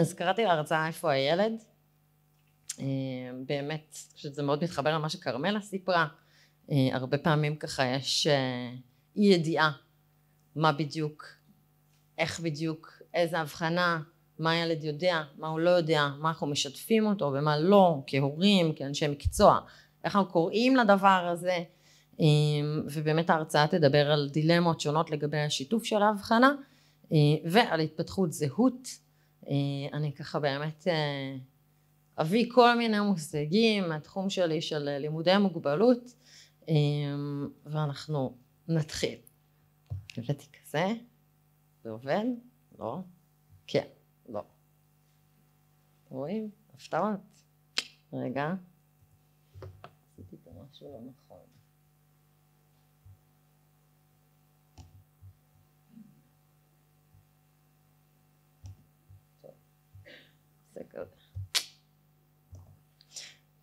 אז קראתי להרצאה איפה הילד. אה, באמת, שזה מאוד מתחבר למה שכרמלה סיפרה. אה, הרבה פעמים ככה יש אה, אי ידיעה מה בדיוק, איך בדיוק, איזה הבחנה, מה הילד יודע, מה הוא לא יודע, מה אנחנו משתפים אותו ומה לא, כהורים, כאנשי מקצוע, איך אנחנו קוראים לדבר הזה, ובאמת ההרצאה תדבר על דילמות שונות לגבי השיתוף של ההבחנה ועל התפתחות זהות אה, אני ככה באמת אה, אביא כל מיני מושגים מהתחום שלי של אה, לימודי המוגבלות ואנחנו נתחיל. הבאתי כזה, זה עובד? לא. כן, לא. רואים? הפתעות? רגע. עשיתי פה משהו לא נכון.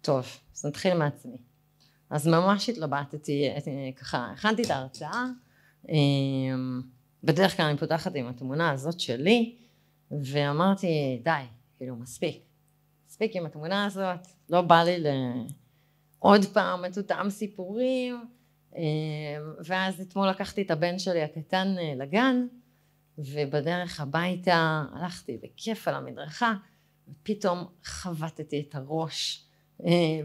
טוב, אז נתחיל מעצמי. אז ממש התלבטתי, אה, ככה, הכנתי את ההרצאה, אמ, בדרך כלל אני פותחת עם התמונה הזאת שלי, ואמרתי, די, כאילו, מספיק. מספיק עם התמונה הזאת, לא בא לי לעוד פעם את אותם סיפורים, אמ, ואז אתמול לקחתי את הבן שלי הקטן אה, לגן, ובדרך הביתה הלכתי בכיף על המדרכה, ופתאום חבטתי את הראש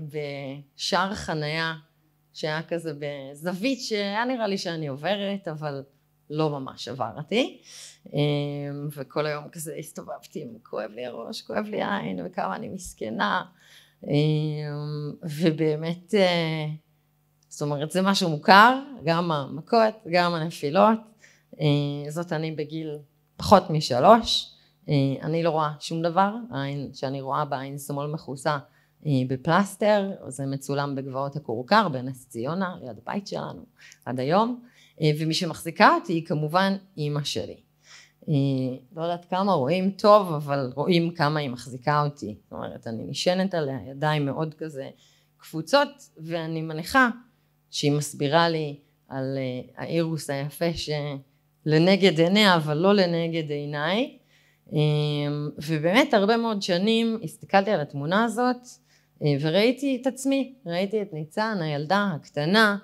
בשער אה, חניה שהיה כזה בזווית שהיה נראה לי שאני עוברת אבל לא ממש עברתי אה, וכל היום כזה הסתובבתי עם כואב לי הראש כואב לי העין וכמה אני מסכנה אה, ובאמת זאת אומרת זה משהו מוכר גם המכות גם הנפילות זאת אני בגיל פחות משלוש אני לא רואה שום דבר העין שאני רואה בעין שמאל מכוסה אה, בפלסטר, זה מצולם בגבעות הכורכר בנס ציונה ליד הבית שלנו עד היום אה, ומי שמחזיקה אותי היא כמובן אימא שלי. אה, לא יודעת כמה רואים טוב אבל רואים כמה היא מחזיקה אותי, זאת אומרת אני נשענת עליה ידיים מאוד כזה קפוצות ואני מניחה שהיא מסבירה לי על האירוס היפה שלנגד עיניה אבל לא לנגד עיניי ובאמת הרבה מאוד שנים הסתכלתי על התמונה הזאת אה, וראיתי את עצמי, ראיתי את ניצן הילדה הקטנה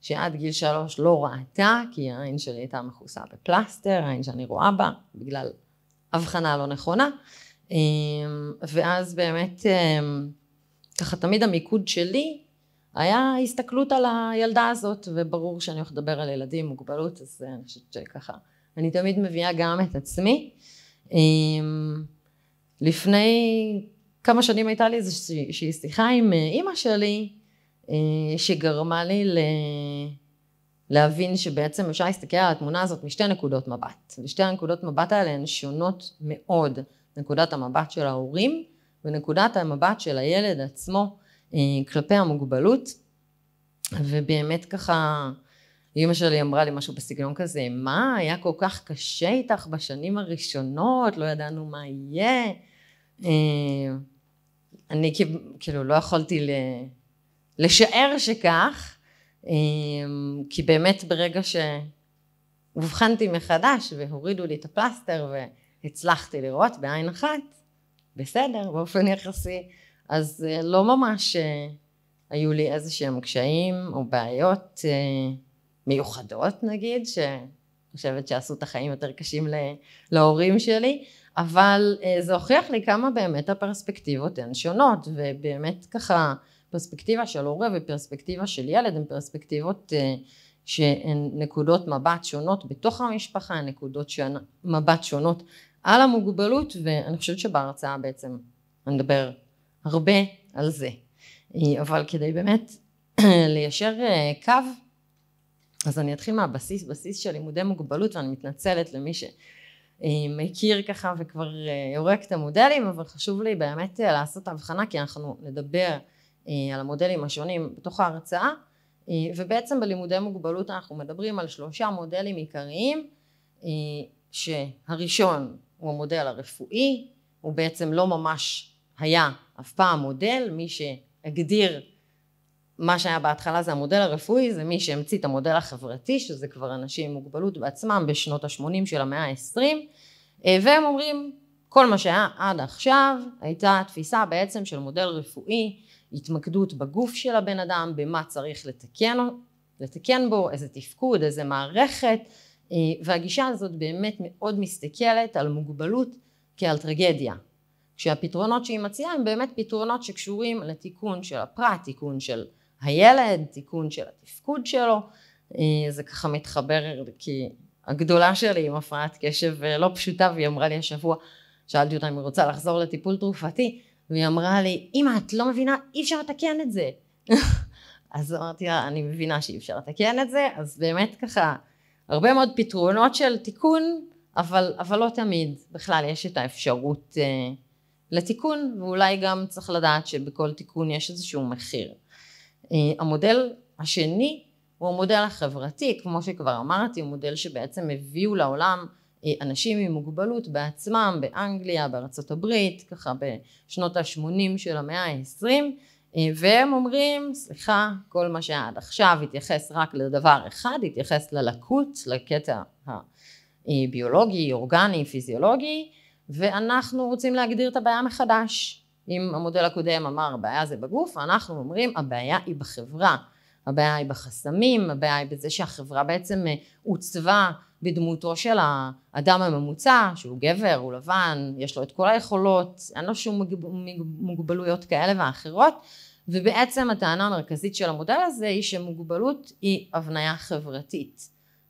שעד גיל שלוש לא ראתה כי העין שלי הייתה מכוסה בפלסטר, העין שאני רואה בה בגלל הבחנה לא נכונה אה, ואז באמת אה, ככה תמיד המיקוד שלי היה הסתכלות על הילדה הזאת וברור שאני הולכת לדבר על ילדים עם מוגבלות אז אני חושבת שככה אני תמיד מביאה גם את עצמי לפני כמה שנים הייתה לי איזושהי שיחה עם אה, אימא שלי, אה, שגרמה לי ל... להבין שבעצם אפשר להסתכל על התמונה הזאת משתי נקודות מבט. ושתי הנקודות מבט האלה הן שונות מאוד. נקודת המבט של ההורים ונקודת המבט של הילד עצמו אה, כלפי המוגבלות. ובאמת ככה אימא שלי אמרה לי משהו בסגנון כזה, מה, היה כל כך קשה איתך בשנים הראשונות, לא ידענו מה יהיה. אני כאילו לא יכולתי לשער שכך, אמ, כי באמת ברגע שאובחנתי מחדש והורידו לי את הפלסטר והצלחתי לראות בעין אחת, בסדר, באופן יחסי, אז אה, לא ממש אה, היו לי איזה שהם קשיים או בעיות אה, מיוחדות נגיד, שחושבת שעשו את החיים יותר קשים להורים שלי, אבל אה, זה הוכיח לי כמה באמת הפרספקטיבות הן שונות ובאמת ככה פרספקטיבה של הורה ופרספקטיבה של ילד הן פרספקטיבות אה, שהן נקודות מבט שונות בתוך המשפחה, הן נקודות שהן מבט שונות על המוגבלות ואני חושבת שבהרצאה בעצם אני אדבר הרבה על זה אה, אבל כדי באמת ליישר קו אז אני אתחיל מהבסיס בסיס של לימודי מוגבלות ואני מתנצלת למי ש... אה, מכיר ככה וכבר יורק אה, את המודלים, אבל חשוב לי באמת אה, לעשות הבחנה, כי אנחנו נדבר על המודלים השונים בתוך ההרצאה, ובעצם בלימודי מוגבלות אנחנו מדברים על שלושה מודלים עיקריים, שהראשון הוא המודל הרפואי, הוא בעצם לא ממש היה אף פעם מודל, מי שהגדיר מה שהיה בהתחלה זה המודל הרפואי, זה מי שהמציא את המודל החברתי, שזה כבר אנשים עם מוגבלות בעצמם בשנות ה-80 של המאה ה-20, אה, והם אומרים, כל מה שהיה עד עכשיו הייתה תפיסה בעצם של מודל רפואי, התמקדות בגוף של הבן אדם, במה צריך לתקן, לתקן בו, איזה תפקוד, איזה מערכת, אה, והגישה הזאת באמת מאוד מסתכלת על מוגבלות כעל טרגדיה. כשהפתרונות שהיא מציעה הם באמת פתרונות שקשורים לתיקון של הפרט, תיקון של הילד, תיקון של התפקוד שלו, אה, זה ככה מתחבר כי הגדולה שלי עם הפרעת קשב אה, לא פשוטה והיא אמרה לי השבוע, שאלתי אותה אם היא רוצה לחזור לטיפול תרופתי והיא אמרה לי, אמא את לא מבינה אי אפשר לתקן את זה אז אמרתי לה אני מבינה שאי אפשר לתקן את זה אז באמת ככה הרבה מאוד פתרונות של תיקון אבל, אבל לא תמיד בכלל יש את האפשרות אה, לתיקון ואולי גם צריך לדעת שבכל תיקון יש איזשהו מחיר אה, המודל השני הוא המודל החברתי כמו שכבר אמרתי הוא מודל שבעצם הביאו לעולם אה, אנשים עם מוגבלות בעצמם באנגליה בארצות הברית ככה בשנות ה-80 של המאה ה-20 אה, והם אומרים סליחה כל מה שהיה עד עכשיו התייחס רק לדבר אחד התייחס ללקות לקטע הביולוגי אורגני פיזיולוגי ואנחנו רוצים להגדיר את הבעיה מחדש אם המודל הקודם אמר הבעיה זה בגוף, אנחנו אומרים הבעיה היא בחברה, הבעיה היא בחסמים, הבעיה היא בזה שהחברה בעצם אה, עוצבה בדמותו של האדם הממוצע, שהוא גבר, הוא לבן, יש לו את כל היכולות, אין לו שום מוגבלויות כאלה ואחרות, ובעצם הטענה המרכזית של המודל הזה היא שמוגבלות היא הבניה חברתית.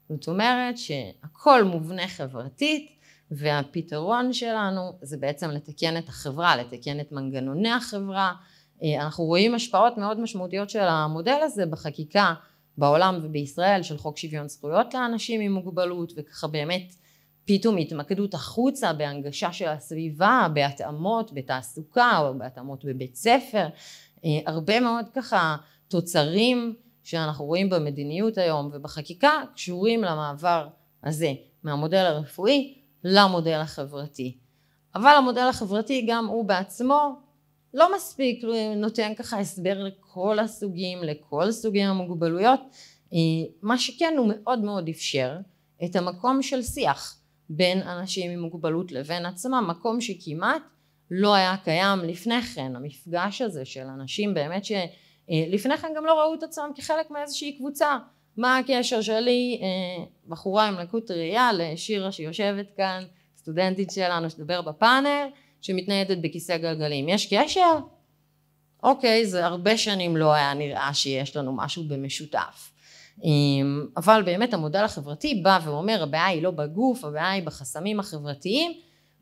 זאת אומרת שהכל מובנה חברתית, והפתרון שלנו זה בעצם לתקן את החברה, לתקן את מנגנוני החברה. אה, אנחנו רואים השפעות מאוד משמעותיות של המודל הזה בחקיקה בעולם ובישראל של חוק שוויון זכויות לאנשים עם מוגבלות וככה באמת פתאום התמקדות החוצה בהנגשה של הסביבה, בהתאמות בתעסוקה או בהתאמות בבית ספר, אה, הרבה מאוד ככה תוצרים שאנחנו רואים במדיניות היום ובחקיקה קשורים למעבר הזה מהמודל הרפואי למודל החברתי. אבל המודל החברתי גם הוא בעצמו לא מספיק, הוא נותן ככה הסבר לכל הסוגים, לכל סוגי המוגבלויות, אה, מה שכן הוא מאוד מאוד אפשר את המקום של שיח בין אנשים עם מוגבלות לבין עצמם, מקום שכמעט לא היה קיים לפני כן, המפגש הזה של אנשים באמת שלפני אה, כן גם לא ראו את עצמם כחלק מאיזושהי קבוצה מה הקשר שלי, אה, בחורה עם לקות ראייה, לשירה שיושבת כאן, סטודנטית שלנו שתדבר בפאנל, שמתניידת בכיסא גלגלים. יש קשר? אוקיי, זה הרבה שנים לא היה נראה שיש לנו משהו במשותף. אמ, אבל באמת המודל החברתי בא ואומר הבעיה היא לא בגוף, הבעיה היא בחסמים החברתיים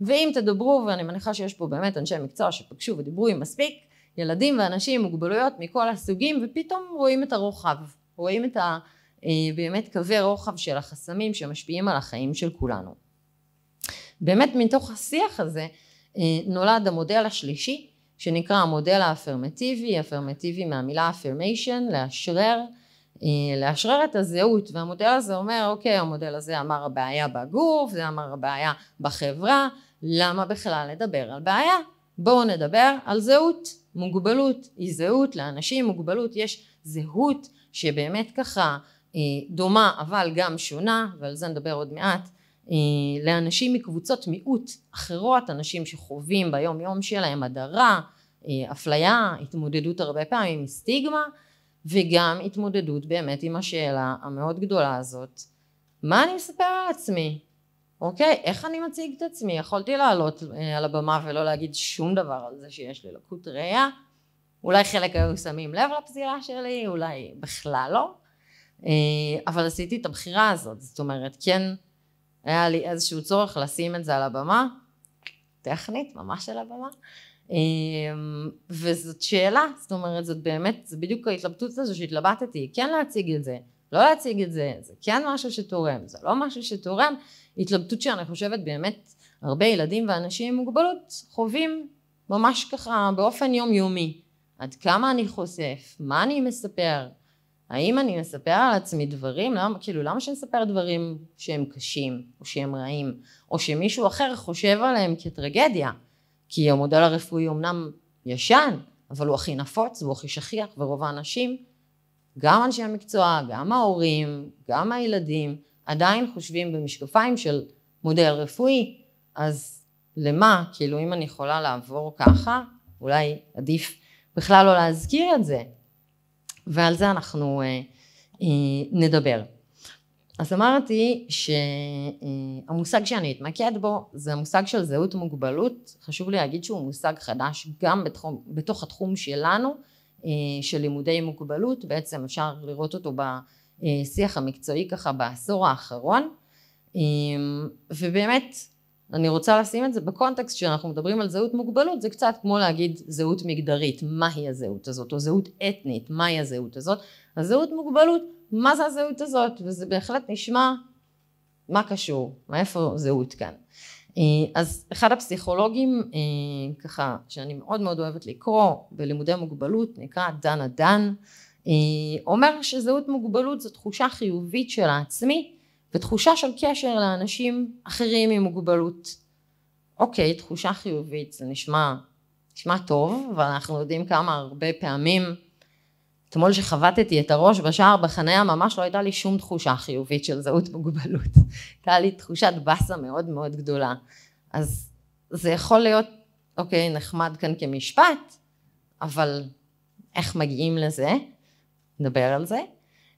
ואם תדברו ואני מניחה שיש פה באמת אנשי מקצוע שפגשו ודיברו עם מספיק ילדים ואנשים עם מוגבלויות מכל הסוגים ופתאום רואים את הרוחב, רואים את ה... אה, באמת קווי רוחב של החסמים שמשפיעים על החיים של כולנו. באמת מתוך השיח הזה אה, נולד המודל השלישי שנקרא המודל האפרמטיבי, אפרמטיבי מהמילה affirmation, לאשרר, אה, לאשרר את הזהות והמודל הזה אומר אוקיי המודל הזה אמר הבעיה בגוף, זה אמר הבעיה בחברה, למה בכלל לדבר על בעיה? בואו נדבר על זהות, מוגבלות היא זהות, לאנשים עם מוגבלות יש זהות שבאמת ככה אה, דומה אבל גם שונה ועל זה נדבר עוד מעט אה, לאנשים מקבוצות מיעוט אחרות אנשים שחווים ביום יום שלהם הדרה אה, אפליה התמודדות הרבה פעמים עם סטיגמה וגם התמודדות באמת עם השאלה המאוד גדולה הזאת מה אני מספר על עצמי אוקיי איך אני מציג את עצמי יכולתי לעלות על הבמה ולא להגיד שום דבר על זה שיש לי לקות ראייה אולי חלק היו שמים לב לפסילה שלי אולי בכלל לא אה, אבל עשיתי את הבחירה הזאת, זאת אומרת, כן היה לי איזשהו צורך לשים את זה על הבמה, טכנית, ממש על הבמה, אה, וזאת שאלה, זאת אומרת, זאת באמת, זה בדיוק ההתלבטות הזו שהתלבטתי, כן להציג את זה, לא להציג את זה, זה כן משהו שתורם, זה לא משהו שתורם, התלבטות שאני חושבת באמת הרבה ילדים ואנשים עם מוגבלות חווים ממש ככה באופן יומיומי, עד כמה אני חושף, מה אני מספר, האם אני מספר על עצמי דברים, למה, כאילו למה שאני אספר דברים שהם קשים, או שהם רעים, או שמישהו אחר חושב עליהם כטרגדיה? כי המודל הרפואי אמנם ישן, אבל הוא הכי נפוץ והוא הכי שכיח, ורוב האנשים, גם אנשי המקצוע, גם ההורים, גם הילדים, עדיין חושבים במשקפיים של מודל רפואי, אז למה, כאילו אם אני יכולה לעבור ככה, אולי עדיף בכלל לא להזכיר את זה. ועל זה אנחנו אה, אה, נדבר. אז אמרתי שהמושג אה, שאני אתמקד בו זה המושג של זהות מוגבלות, חשוב לי להגיד שהוא מושג חדש גם בתחום, בתוך התחום שלנו אה, של לימודי מוגבלות, בעצם אפשר לראות אותו בשיח אה, המקצועי ככה בעשור האחרון אה, ובאמת אני רוצה לשים את זה בקונטקסט שאנחנו מדברים על זהות מוגבלות זה קצת כמו להגיד זהות מגדרית מהי הזהות הזאת או זהות אתנית מהי הזהות הזאת הזהות מוגבלות מה זה הזהות הזאת וזה בהחלט נשמע מה קשור מאיפה זהות כאן אה, אז אחד הפסיכולוגים אה, ככה שאני מאוד מאוד אוהבת לקרוא בלימודי מוגבלות נקרא דנה דן אה, אומר שזהות מוגבלות זו תחושה חיובית של העצמי ותחושה של קשר לאנשים אחרים עם מוגבלות. אוקיי, תחושה חיובית, זה נשמע, נשמע טוב, אבל אנחנו יודעים כמה הרבה פעמים, אתמול שחבטתי את הראש בשער בחניה, ממש לא הייתה לי שום תחושה חיובית של זהות מוגבלות. הייתה לי תחושת באסה מאוד מאוד גדולה. אז זה יכול להיות, אוקיי, נחמד כאן כמשפט, אבל איך מגיעים לזה? נדבר על זה.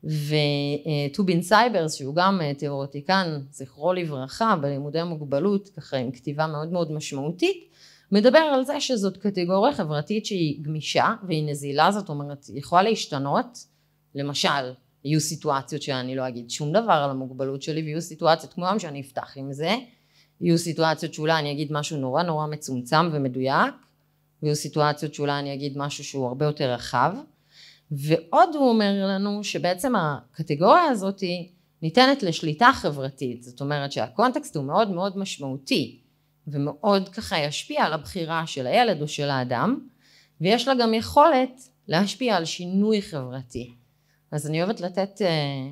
וטובין סייברס אה, שהוא גם אה, תיאורטיקן זכרו לברכה בלימודי מוגבלות ככה עם כתיבה מאוד מאוד משמעותית מדבר על זה שזאת קטגוריה חברתית שהיא גמישה והיא נזילה זאת אומרת היא יכולה להשתנות למשל יהיו סיטואציות שאני לא אגיד שום דבר על המוגבלות שלי ויהיו סיטואציות כמו היום שאני אפתח עם זה יהיו סיטואציות שאולי אני אגיד משהו נורא נורא מצומצם ומדויק ויהיו סיטואציות שאולי אני אגיד משהו שהוא הרבה יותר רחב ועוד הוא אומר לנו שבעצם הקטגוריה הזאת ניתנת לשליטה חברתית, זאת אומרת שהקונטקסט הוא מאוד מאוד משמעותי ומאוד ככה ישפיע על הבחירה של הילד או של האדם ויש לה גם יכולת להשפיע על שינוי חברתי. אז אני אוהבת לתת אה,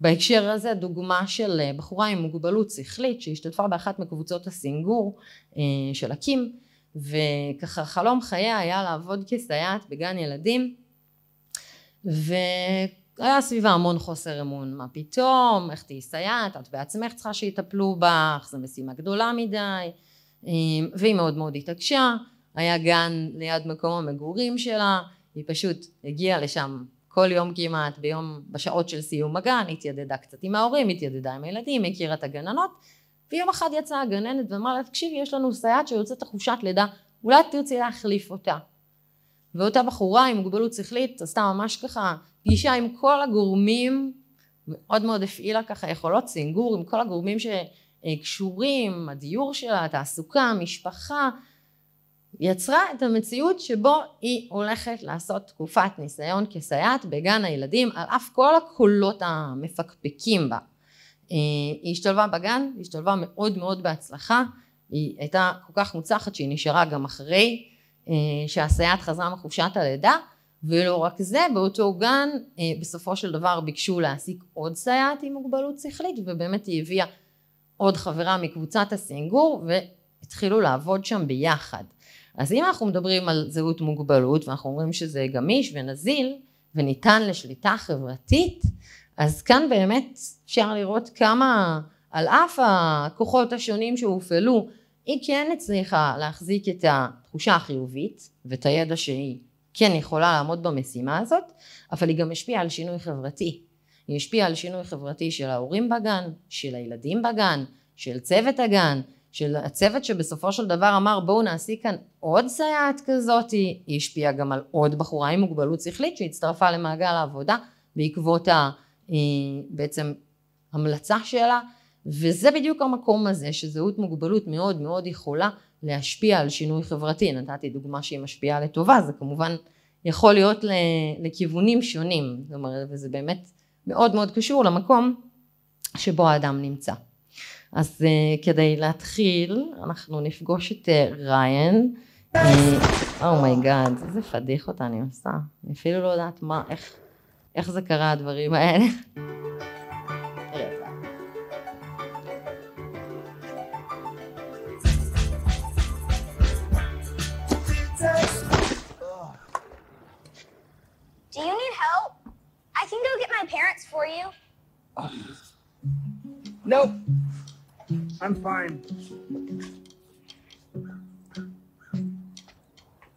בהקשר הזה דוגמה של אה, בחורה עם מוגבלות שכלית שהשתתפה באחת מקבוצות הסינגור אה, של הקים וככה חלום חייה היה לעבוד כסייעת בגן ילדים והיה סביבה המון חוסר אמון, מה פתאום, איך תהיי סייעת, את בעצמך צריכה שיטפלו בך, זו משימה גדולה מדי, אמ, והיא מאוד מאוד התעקשה, היה גן ליד מקום המגורים שלה, היא פשוט הגיעה לשם כל יום כמעט, ביום, בשעות של סיום הגן, התיידדה קצת עם ההורים, התיידדה עם הילדים, הכירה את הגננות, ויום אחד יצאה הגננת ואמרה לה, תקשיבי, יש לנו סייעת שיוצאת לחופשת לידה, אולי תרצי להחליף אותה. ואותה בחורה עם מוגבלות שכלית עשתה ממש ככה פגישה עם כל הגורמים, מאוד מאוד הפעילה ככה יכולות סינגור עם כל הגורמים שקשורים, הדיור שלה, התעסוקה, המשפחה, יצרה את המציאות שבו היא הולכת לעשות תקופת ניסיון כסייעת בגן הילדים על אף כל הקולות המפקפקים בה. היא השתלבה בגן, היא השתלבה מאוד מאוד בהצלחה, היא הייתה כל כך מוצחת שהיא נשארה גם אחרי אה, שהסייעת חזרה מחופשת הלידה ולא רק זה באותו גן אה, בסופו של דבר ביקשו להעסיק עוד סייעת עם מוגבלות שכלית ובאמת היא הביאה עוד חברה מקבוצת הסינגור והתחילו לעבוד שם ביחד אז אם אנחנו מדברים על זהות מוגבלות ואנחנו אומרים שזה גמיש ונזיל וניתן לשליטה חברתית אז כאן באמת אפשר לראות כמה על אף הכוחות השונים שהופעלו היא כן הצליחה להחזיק את התחושה החיובית ואת הידע שהיא כן יכולה לעמוד במשימה הזאת, אבל היא גם השפיעה על שינוי חברתי. היא השפיעה על שינוי חברתי של ההורים בגן, של הילדים בגן, של צוות הגן, של הצוות שבסופו של דבר אמר בואו נעשי כאן עוד סייעת כזאת, היא השפיעה גם על עוד בחורה עם מוגבלות שכלית שהצטרפה למעגל העבודה בעקבות ה, אה, בעצם המלצה שלה וזה בדיוק המקום הזה שזהות מוגבלות מאוד מאוד יכולה להשפיע על שינוי חברתי נתתי דוגמה שהיא משפיעה לטובה זה כמובן יכול להיות לכיוונים שונים זאת אומרת וזה באמת מאוד מאוד קשור למקום שבו האדם נמצא אז uh, כדי להתחיל אנחנו נפגוש את אה, ריין אומייגאד אה, oh איזה פדיחות אני עושה אני אפילו לא יודעת מה איך איך זה קרה הדברים האלה my parents for you? Oh. Nope. I'm fine.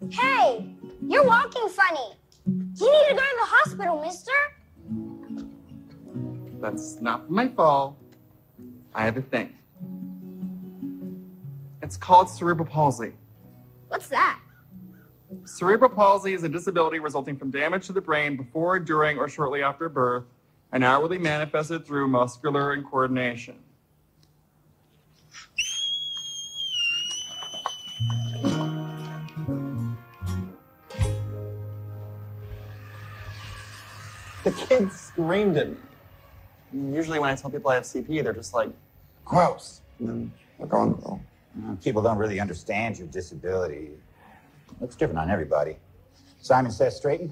Hey, you're walking funny. You need to go to the hospital, mister. That's not my fault. I have a thing. It's called cerebral palsy. What's that? Cerebral palsy is a disability resulting from damage to the brain before, during, or shortly after birth, and outwardly manifested through muscular incoordination. The kid screamed at me. Usually, when I tell people I have CP, they're just like, gross. And then, people don't really understand your disability. Looks different on everybody. Simon says straighten.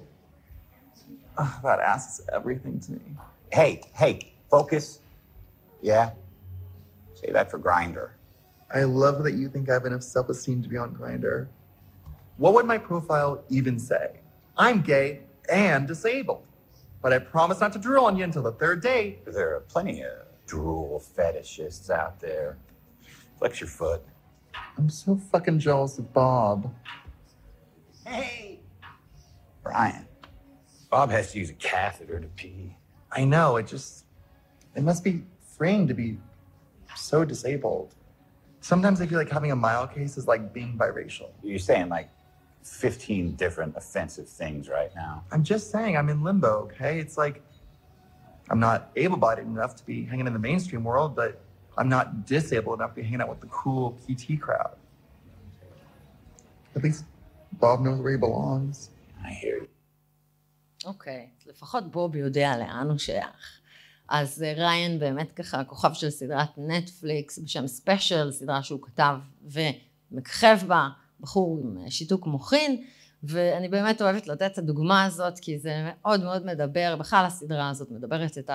Oh, that asks everything to me. Hey, hey, focus. Yeah. Say that for grinder. I love that you think I have enough self-esteem to be on grinder. What would my profile even say? I'm gay and disabled. But I promise not to drool on you until the third date. There are plenty of drool fetishists out there. Flex your foot. I'm so fucking jealous of Bob. Hey! Brian, Bob has to use a catheter to pee. I know, it just, it must be freeing to be so disabled. Sometimes I feel like having a mild case is like being biracial. You're saying like 15 different offensive things right now. I'm just saying I'm in limbo, okay? It's like I'm not able bodied enough to be hanging in the mainstream world, but I'm not disabled enough to be hanging out with the cool PT crowd. At least בוב knows where he belongs. I hear you. אוקיי, okay, לפחות בוב יודע לאן הוא שייך. אז אה, ריין באמת ככה כוכב של סדרת נטפליקס בשם ספיישל, סדרה שהוא כתב ומככב בה, בחור עם אה, שיתוק מוחין, ואני באמת אוהבת לתת את הדוגמה הזאת כי זה מאוד מאוד מדבר, בכלל הסדרה הזאת מדברת את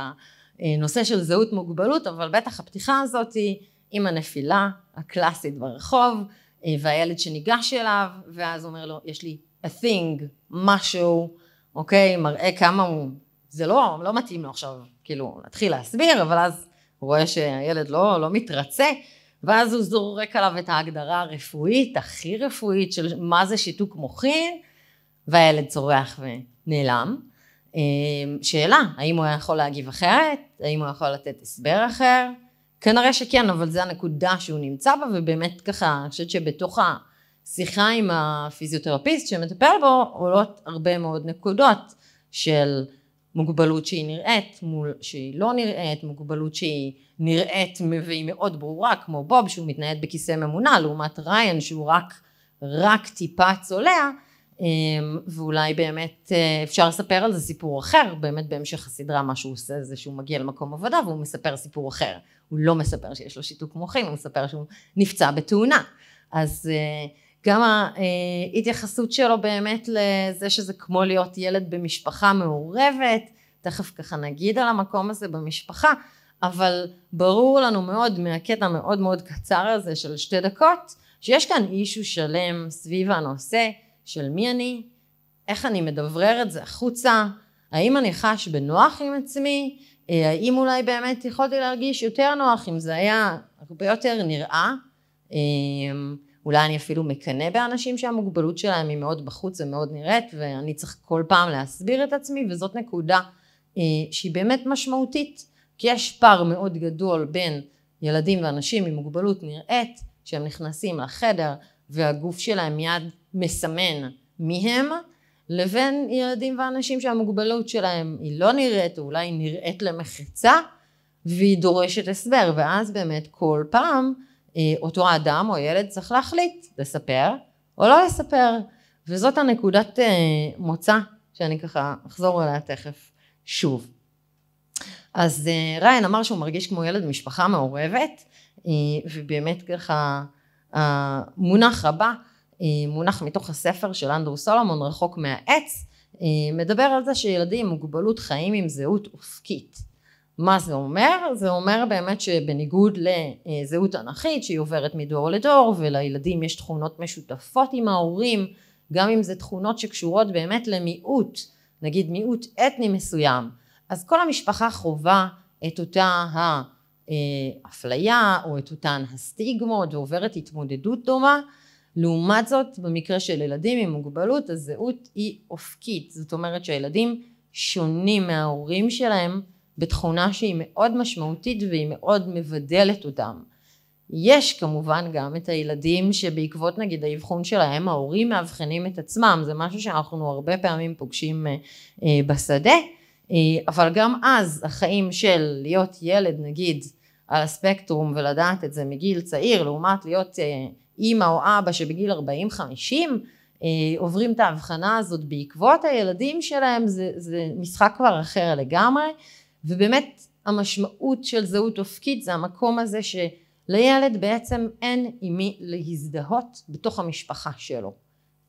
הנושא של זהות מוגבלות, אבל בטח הפתיחה הזאת היא עם הנפילה הקלאסית ברחוב, אה, והילד שניגש אליו, ואז אומר לו, יש לי a thing, משהו, אוקיי, מראה כמה הוא, זה לא, לא מתאים לו עכשיו, כאילו, להתחיל להסביר, אבל אז הוא רואה שהילד לא, לא מתרצה, ואז הוא זורק עליו את ההגדרה הרפואית, הכי רפואית, של מה זה שיתוק מוחין, והילד צורח ונעלם. אה, שאלה, האם הוא יכול להגיב אחרת? האם הוא יכול לתת הסבר אחר? כנראה שכן, אבל זו הנקודה שהוא נמצא בה, ובאמת ככה, אני חושבת שבתוך השיחה עם הפיזיותרפיסט שמטפל בו, עולות הרבה מאוד נקודות של מוגבלות שהיא נראית, מול שהיא לא נראית, מוגבלות שהיא נראית והיא מאוד ברורה, כמו בוב שהוא מתנייד בכיסא ממונה, לעומת ריין שהוא רק, רק טיפה צולע, אמ, ואולי באמת אה, אפשר לספר על זה סיפור אחר, באמת בהמשך הסדרה מה שהוא עושה זה שהוא מגיע למקום עבודה והוא מספר סיפור אחר. הוא לא מספר שיש לו שיתוק מוחין, הוא מספר שהוא נפצע בתאונה. אז אה, גם ההתייחסות שלו באמת לזה שזה כמו להיות ילד במשפחה מעורבת, תכף ככה נגיד על המקום הזה במשפחה, אבל ברור לנו מאוד מהקטע המאוד מאוד קצר הזה של שתי דקות, שיש כאן אישו שלם סביב הנושא של מי אני, איך אני מדברר את זה החוצה, האם אני חש בנוח עם עצמי, אה, האם אולי באמת יכולתי להרגיש יותר נוח אם זה היה הרבה יותר נראה אה, אולי אני אפילו מקנא באנשים שהמוגבלות שלהם היא מאוד בחוץ ומאוד נראית ואני צריך כל פעם להסביר את עצמי וזאת נקודה אה, שהיא באמת משמעותית כי יש פער מאוד גדול בין ילדים ואנשים עם מוגבלות נראית שהם נכנסים לחדר והגוף שלהם מיד מסמן מי הם לבין ילדים ואנשים שהמוגבלות שלהם היא לא נראית, או אולי נראית למחצה, והיא דורשת הסבר, ואז באמת כל פעם אה, אותו אדם או ילד צריך להחליט לספר או לא לספר, וזאת הנקודת אה, מוצא שאני ככה אחזור אליה תכף שוב. אז אה, ריין אמר שהוא מרגיש כמו ילד משפחה מעורבת, ובאמת ככה המונח הבא אה, מונח מתוך הספר של אנדרו סולומון רחוק מהעץ אה, מדבר על זה שילדים עם מוגבלות חיים עם זהות אופקית מה זה אומר? זה אומר באמת שבניגוד לזהות אנכית שהיא עוברת מדור לדור ולילדים יש תכונות משותפות עם ההורים גם אם זה תכונות שקשורות באמת למיעוט נגיד מיעוט אתני מסוים אז כל המשפחה חווה את אותה האפליה אה, או את אותן הסטיגמות ועוברת התמודדות דומה לעומת זאת במקרה של ילדים עם מוגבלות הזהות היא אופקית זאת אומרת שהילדים שונים מההורים שלהם בתכונה שהיא מאוד משמעותית והיא מאוד מבדלת אותם יש כמובן גם את הילדים שבעקבות נגיד האבחון שלהם ההורים מאבחנים את עצמם זה משהו שאנחנו הרבה פעמים פוגשים אה, אה, בשדה אה, אבל גם אז החיים של להיות ילד נגיד על הספקטרום ולדעת את זה מגיל צעיר לעומת להיות אימא או אבא שבגיל 40-50 אה, עוברים את ההבחנה הזאת בעקבות הילדים שלהם, זה, זה משחק כבר אחר לגמרי, ובאמת המשמעות של זהות אופקית זה המקום הזה שלילד בעצם אין עם מי להזדהות בתוך המשפחה שלו.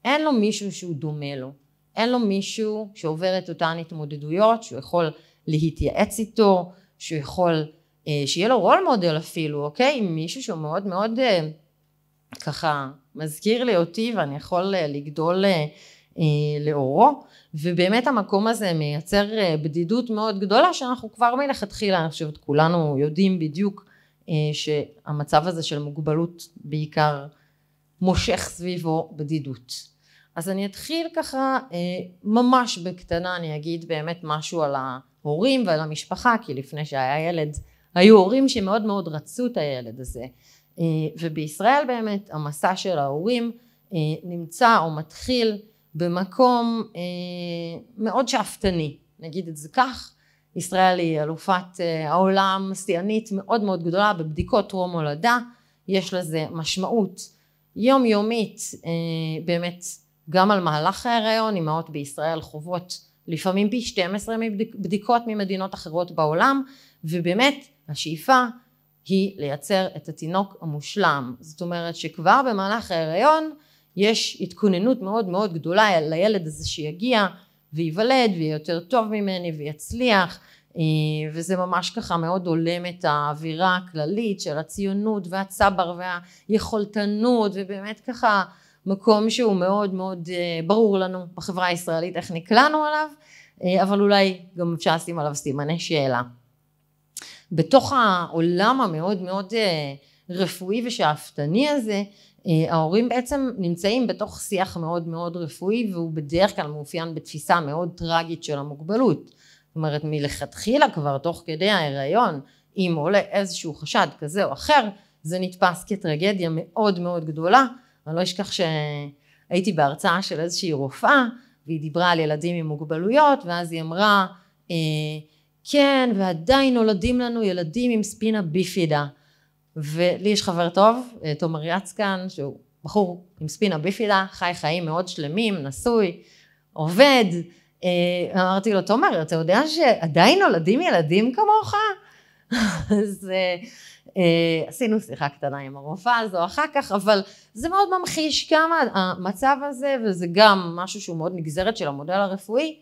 אין לו מישהו שהוא דומה לו, אין לו מישהו שעובר את אותן התמודדויות, שהוא יכול להתייעץ איתו, שהוא יכול, אה, שיהיה לו רול מודל אפילו, אוקיי? עם מישהו שהוא מאוד מאוד... אה, ככה מזכיר לי אותי ואני יכול אה, לגדול אה, אה, לאורו ובאמת המקום הזה מייצר בדידות מאוד גדולה שאנחנו כבר מלכתחילה אני חושבת כולנו יודעים בדיוק שהמצב הזה של מוגבלות בעיקר מושך סביבו בדידות. אז אני אתחיל ככה ממש בקטנה אני אגיד באמת משהו על ההורים ועל המשפחה כי לפני שהיה ילד היו הורים שמאוד מאוד רצו את הילד הזה אה, ובישראל באמת המסע של ההורים אה, נמצא או מתחיל במקום אה, מאוד שאפתני נגיד את זה כך ישראל היא אלופת העולם שיאנית מאוד מאוד גדולה בבדיקות טרום הולדה יש לזה משמעות יומיומית באמת גם על מהלך ההיריון אמהות בישראל חוות לפעמים פי 12 מבדיקות ממדינות אחרות בעולם ובאמת השאיפה היא לייצר את התינוק המושלם. זאת אומרת שכבר במהלך ההיריון יש התכוננות מאוד מאוד גדולה לילד הזה שיגיע וייוולד ויהיה יותר טוב ממני ויצליח אה, וזה ממש ככה מאוד הולם את האווירה הכללית של הציונות והצבר והיכולתנות ובאמת ככה מקום שהוא מאוד מאוד אה, ברור לנו בחברה הישראלית איך נקלענו עליו אה, אבל אולי גם אפשר לשים עליו סימני שאלה בתוך העולם המאוד מאוד אה, רפואי ושאפתני הזה אה, ההורים בעצם נמצאים בתוך שיח מאוד מאוד רפואי והוא בדרך כלל מאופיין בתפיסה מאוד טרגית של המוגבלות זאת אומרת מלכתחילה כבר תוך כדי ההיריון אם עולה איזשהו חשד כזה או אחר זה נתפס כטרגדיה מאוד מאוד גדולה אני לא אשכח שהייתי בהרצאה של איזושהי רופאה והיא דיברה על ילדים עם מוגבלויות ואז היא אמרה אה, כן, ועדיין נולדים לנו ילדים עם ספינה ביפידה. ולי יש חבר טוב, אה, תומר יצקן, שהוא בחור עם ספינה ביפידה, חי חיים מאוד שלמים, נשוי, עובד. אה, אמרתי לו, תומר, אתה יודע שעדיין נולדים ילדים כמוך? אז אה, עשינו שיחה קטנה עם הרופאה הזו אחר כך, אבל זה מאוד ממחיש כמה המצב הזה, וזה גם משהו שהוא מאוד נגזרת של המודל הרפואי,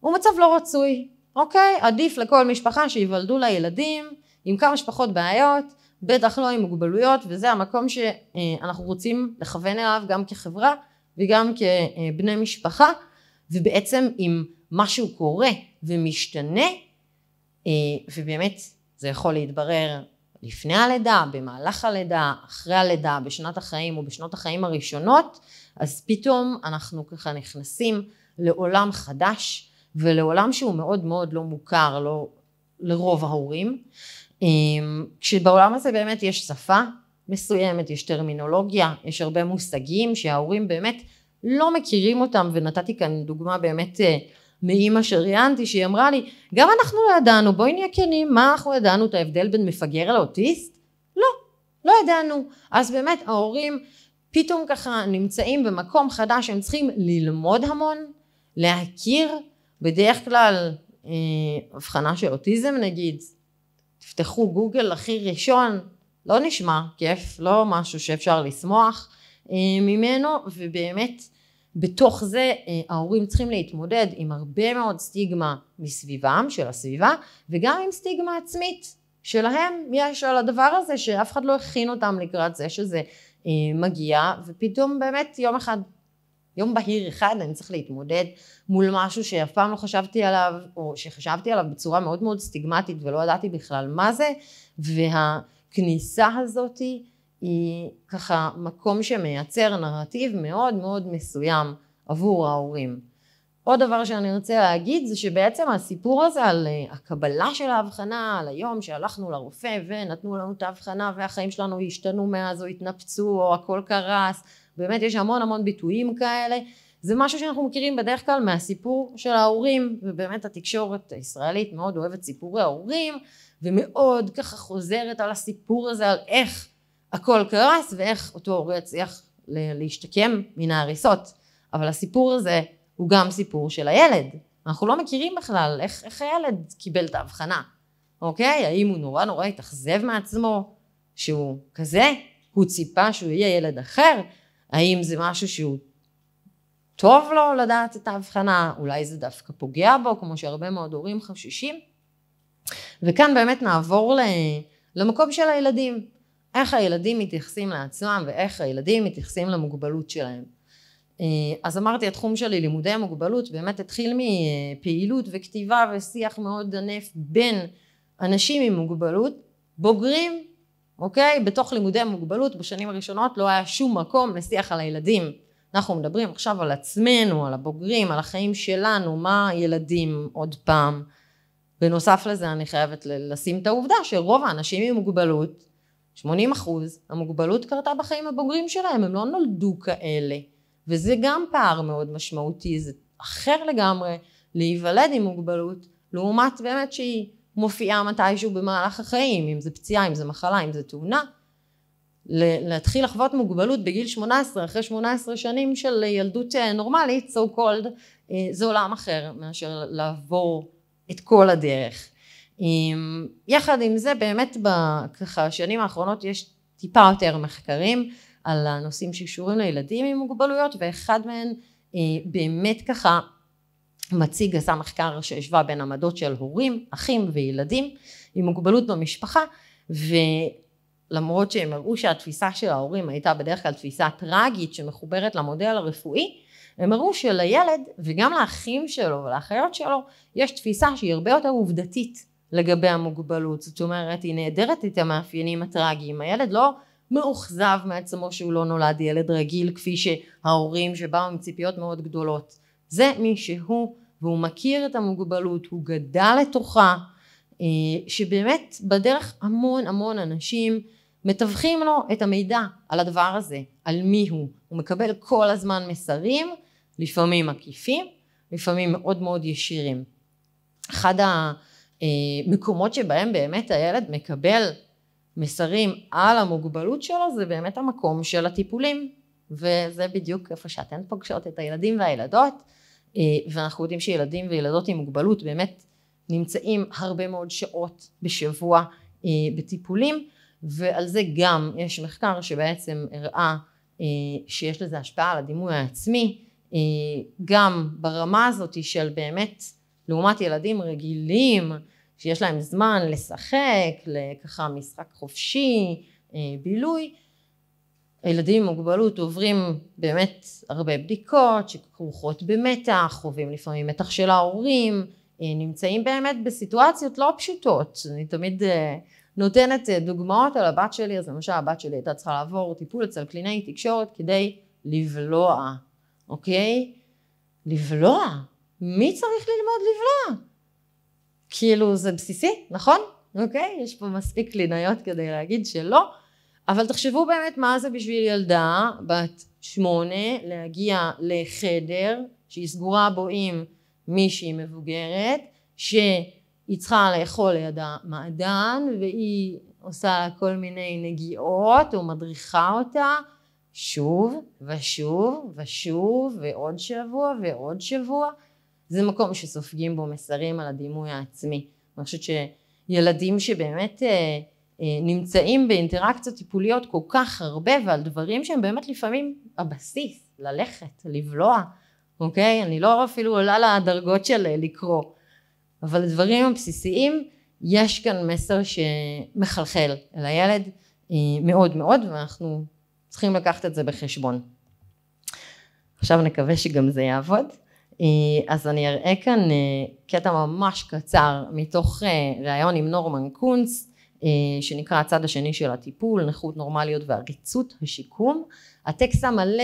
הוא מצב לא רצוי. אוקיי? עדיף לכל משפחה שייוולדו לה ילדים עם כמה שפחות בעיות, בטח לא עם מוגבלויות, וזה המקום שאנחנו רוצים לכוון אליו גם כחברה וגם כבני משפחה, ובעצם אם משהו קורה ומשתנה, אה, ובאמת זה יכול להתברר לפני הלידה, במהלך הלידה, אחרי הלידה, בשנת החיים או בשנות החיים הראשונות, אז פתאום אנחנו ככה נכנסים לעולם חדש ולעולם שהוא מאוד מאוד לא מוכר לא, לרוב ההורים. אמ, כשבעולם הזה באמת יש שפה מסוימת, יש טרמינולוגיה, יש הרבה מושגים שההורים באמת לא מכירים אותם, ונתתי כאן דוגמה באמת אה, מאימא שראיינתי שהיא אמרה לי גם אנחנו לא ידענו בואי נהיה כנים מה אנחנו ידענו את ההבדל בין מפגר לאוטיסט? לא, לא ידענו אז באמת ההורים פתאום ככה נמצאים במקום חדש הם צריכים ללמוד המון להכיר בדרך כלל אה, הבחנה של אוטיזם נגיד, תפתחו גוגל הכי ראשון, לא נשמע כיף, לא משהו שאפשר לשמוח אה, ממנו, ובאמת בתוך זה אה, ההורים צריכים להתמודד עם הרבה מאוד סטיגמה מסביבם, של הסביבה, וגם עם סטיגמה עצמית שלהם יש על הדבר הזה, שאף אחד לא הכין אותם לקראת זה שזה אה, מגיע, ופתאום באמת יום אחד יום בהיר אחד אני צריך להתמודד מול משהו שאף פעם לא חשבתי עליו, או שחשבתי עליו בצורה מאוד מאוד סטיגמטית ולא ידעתי בכלל מה זה, והכניסה הזאת היא ככה מקום שמייצר נרטיב מאוד מאוד מסוים עבור ההורים. עוד דבר שאני רוצה להגיד זה שבעצם הסיפור הזה על אה, הקבלה של ההבחנה, על היום שהלכנו לרופא ונתנו לנו את ההבחנה והחיים שלנו השתנו מאז או התנפצו או הכל קרס באמת יש המון המון ביטויים כאלה זה משהו שאנחנו מכירים בדרך כלל מהסיפור של ההורים ובאמת התקשורת הישראלית מאוד אוהבת סיפורי ההורים ומאוד ככה חוזרת על הסיפור הזה על איך הכל קרס ואיך אותו הורה הצליח להשתקם מן ההריסות אבל הסיפור הזה הוא גם סיפור של הילד אנחנו לא מכירים בכלל איך, איך הילד קיבל את ההבחנה אוקיי האם הוא נורא נורא התאכזב מעצמו שהוא כזה הוא ציפה שהוא יהיה ילד אחר האם זה משהו שהוא טוב לו לדעת את ההבחנה, אולי זה דווקא פוגע בו, כמו שהרבה מאוד הורים חוששים. וכאן באמת נעבור למקום של הילדים, איך הילדים מתייחסים לעצמם ואיך הילדים מתייחסים למוגבלות שלהם. אה, אז אמרתי התחום שלי לימודי המוגבלות באמת התחיל מפעילות וכתיבה ושיח מאוד ענף בין אנשים עם מוגבלות, בוגרים אוקיי? בתוך לימודי המוגבלות בשנים הראשונות לא היה שום מקום לשיח על הילדים. אנחנו מדברים עכשיו על עצמנו, על הבוגרים, על החיים שלנו, מה ילדים עוד פעם. בנוסף לזה אני חייבת לשים את העובדה שרוב האנשים עם מוגבלות, 80 אחוז, המוגבלות קרתה בחיים הבוגרים שלהם, הם לא נולדו כאלה. וזה גם פער מאוד משמעותי, זה אחר לגמרי להיוולד עם מוגבלות, לעומת באמת שהיא מופיעה מתישהו במהלך החיים, אם זה פציעה, אם זה מחלה, אם זה תאונה. להתחיל לחוות מוגבלות בגיל 18, אחרי 18 שנים של ילדות אה, נורמלית, so called, אה, זה עולם אחר מאשר לעבור את כל הדרך. עם, יחד עם זה באמת ככה השנים האחרונות יש טיפה יותר מחקרים על הנושאים שקשורים לילדים עם מוגבלויות ואחד מהם אה, באמת ככה מציג עשה מחקר שהשווה בין עמדות של הורים, אחים וילדים עם מוגבלות במשפחה ולמרות שהם הראו שהתפיסה של ההורים הייתה בדרך כלל תפיסה טראגית שמחוברת למודל הרפואי הם הראו שלילד וגם לאחים שלו ולאחיות שלו יש תפיסה שהיא הרבה יותר עובדתית לגבי המוגבלות זאת אומרת היא נעדרת את המאפיינים הטראגיים הילד לא מאוכזב מעצמו שהוא לא נולד ילד רגיל כפי שההורים שבאו עם ציפיות מאוד גדולות זה מי שהוא והוא מכיר את המוגבלות, הוא גדל לתוכה, אה, שבאמת בדרך המון המון אנשים מתווכים לו את המידע על הדבר הזה, על מי הוא, הוא מקבל כל הזמן מסרים, לפעמים עקיפים, לפעמים מאוד מאוד ישירים. אחד המקומות אה, שבהם באמת הילד מקבל מסרים על המוגבלות שלו זה באמת המקום של הטיפולים וזה בדיוק איפה שאתן פוגשות את הילדים והילדות אה, ואנחנו יודעים שילדים וילדות עם מוגבלות באמת נמצאים הרבה מאוד שעות בשבוע אה, בטיפולים ועל זה גם יש מחקר שבעצם הראה אה, שיש לזה השפעה על הדימוי העצמי גם ברמה הזאת של באמת לעומת ילדים רגילים שיש להם זמן לשחק, לככה משחק חופשי, בילוי, הילדים עם מוגבלות עוברים באמת הרבה בדיקות שכרוכות במתח, חווים לפעמים מתח של ההורים, אה, נמצאים באמת בסיטואציות לא פשוטות, אני תמיד אה, נותנת אה, דוגמאות על הבת שלי, אז למשל הבת שלי הייתה צריכה לעבור טיפול אצל קלינאי תקשורת כדי לבלוע, אוקיי? לבלוע? מי צריך ללמוד לבלוע? כאילו זה בסיסי, נכון? אוקיי? יש פה מספיק קלינאיות כדי להגיד שלא, אבל תחשבו באמת מה זה בשביל ילדה בת שמונה להגיע לחדר שהיא סגורה בו עם מישהי מבוגרת שהיא צריכה לאכול לידה מעדן והיא עושה כל מיני נגיעות או מדריכה אותה שוב ושוב ושוב ועוד שבוע ועוד שבוע זה מקום שסופגים בו מסרים על הדימוי העצמי אני חושבת שילדים שבאמת אה, אה, נמצאים באינטראקציות טיפוליות כל כך הרבה ועל דברים שהם באמת לפעמים הבסיס, ללכת, לבלוע, אוקיי? אני לא אפילו עולה לדרגות של אה, לקרוא, אבל הדברים הבסיסיים יש כאן מסר שמחלחל אל הילד אה, מאוד מאוד ואנחנו צריכים לקחת את זה בחשבון. עכשיו נקווה שגם זה יעבוד. אז אני אראה כאן קטע ממש קצר מתוך ראיון עם נורמן קונץ אה, שנקרא הצד השני של הטיפול נכות נורמליות ועריצות השיקום הטקסט המלא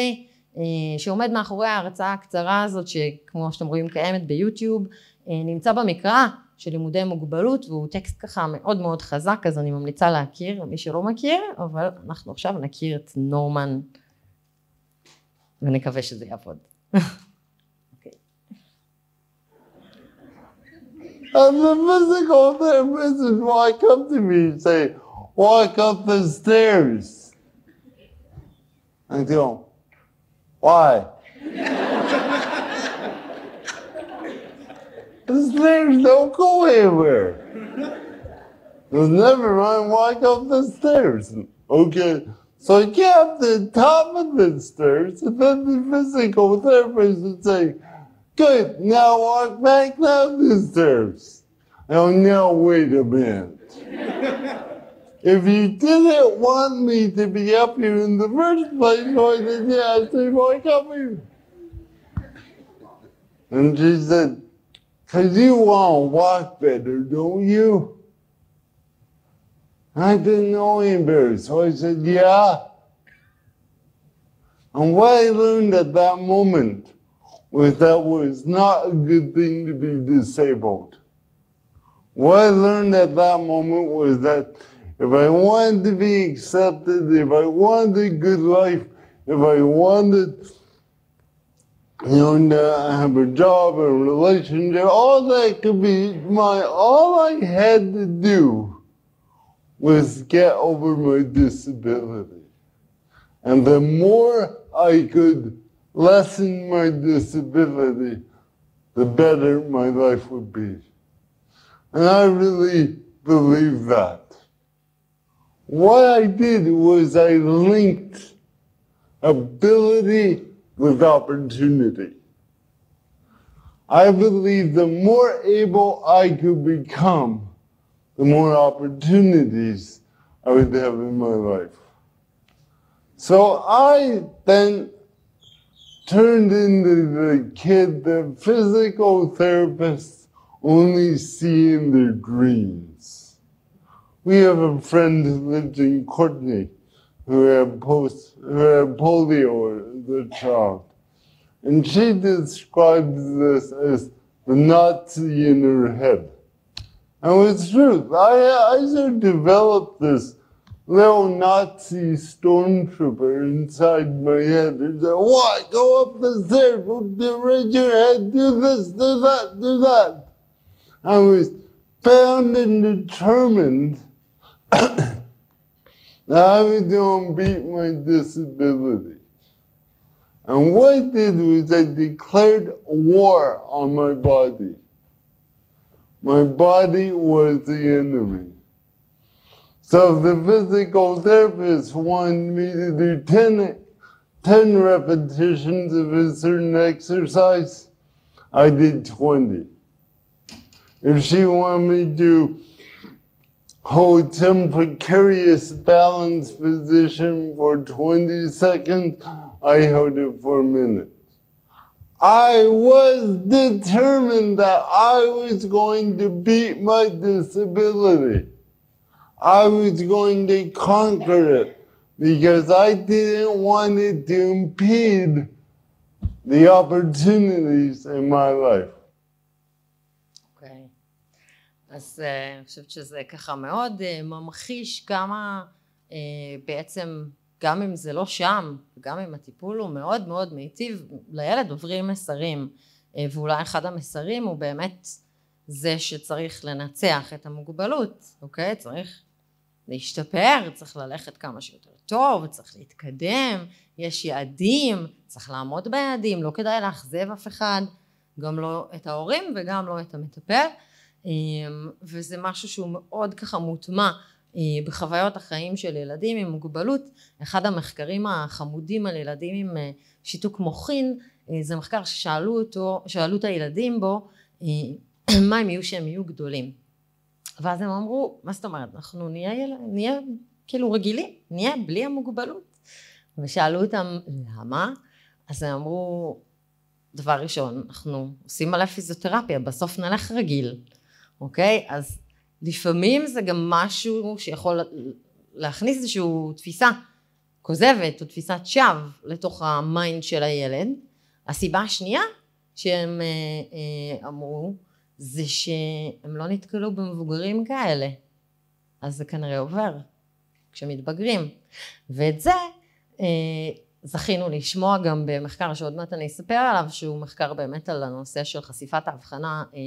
אה, שעומד מאחורי ההרצאה הקצרה הזאת שכמו שאתם רואים קיימת ביוטיוב אה, נמצא במקרא של לימודי מוגבלות והוא טקסט ככה מאוד מאוד חזק אז אני ממליצה להכיר מי שלא מכיר אבל אנחנו עכשיו נכיר את נורמן ונקווה שזה יעבוד And the physical therapist would walk up to me and say, walk up the stairs. I go, why? the stairs don't go anywhere. Well, never mind, walk up the stairs. Okay. So I get up the top of the stairs, and then the physical therapist would say, Good, now walk back love deserves. Oh, now wait a minute. If you didn't want me to be up here in the first place, why did you ask me why come here? And she said, because you want to walk better, don't you? I didn't know him better, so I said, yeah. And what I learned at that moment was that was not a good thing to be disabled. What I learned at that moment was that if I wanted to be accepted, if I wanted a good life, if I wanted, you know, to have a job, a relationship, all that could be my All I had to do was get over my disability. And the more I could lessen my disability, the better my life would be. And I really believe that. What I did was I linked ability with opportunity. I believe the more able I could become, the more opportunities I would have in my life. So I then turned into the kid that physical therapists only see in their dreams. We have a friend who lived in Courtney who had, post, who had polio as a child. And she describes this as the Nazi in her head. And it's true. I, I sort of developed this little Nazi stormtrooper inside my head and like, "Why Go up the stairs, raise your head, do this, do that, do that. I was bound and determined that I was going to beat my disability. And what I did was I declared war on my body. My body was the enemy. So the physical therapist wanted me to do 10, 10 repetitions of a certain exercise. I did 20. If she wanted me to do hold some precarious balance position for 20 seconds. I held it for a minute. I was determined that I was going to beat my disability. I was going to conquer it because I didn't want it to impede the opportunities in my life. Okay. אוקיי. אז אה, אני חושבת שזה ככה מאוד uh, ממחיש כמה uh, בעצם גם אם זה לא שם וגם אם הטיפול הוא מאוד מאוד מיטיב לילד עוברים מסרים uh, ואולי אחד המסרים הוא באמת זה שצריך לנצח את המוגבלות, אוקיי? Okay? צריך להשתפר, צריך ללכת כמה שיותר טוב, צריך להתקדם, יש יעדים, צריך לעמוד ביעדים, לא כדאי לאכזב אף אחד, גם לא את ההורים וגם לא את המטפל, אמ, וזה משהו שהוא מאוד ככה מוטמע אה, בחוויות החיים של ילדים עם מוגבלות. אחד המחקרים החמודים על ילדים עם אה, שיתוק מוחין, אה, זה מחקר ששאלו אותו, שאלו את הילדים בו, מה הם יהיו שהם יהיו גדולים. ואז הם אמרו, מה זאת אומרת, אנחנו נהיה, נהיה כאילו רגילים, נהיה בלי המוגבלות. ושאלו אותם, למה? אז הם אמרו, דבר ראשון, אנחנו עושים מלא פיזיותרפיה, בסוף נלך רגיל, אוקיי? אז לפעמים זה גם משהו שיכול להכניס איזושהי תפיסה כוזבת או תפיסת שווא לתוך המיינד של הילד. הסיבה השנייה שהם אה, אה, אמרו זה שהם לא נתקלו במבוגרים כאלה. אז זה כנראה עובר כשמתבגרים. ואת זה אה, זכינו לשמוע גם במחקר שעוד מעט אני אספר עליו, שהוא מחקר באמת על הנושא של חשיפת ההבחנה אה,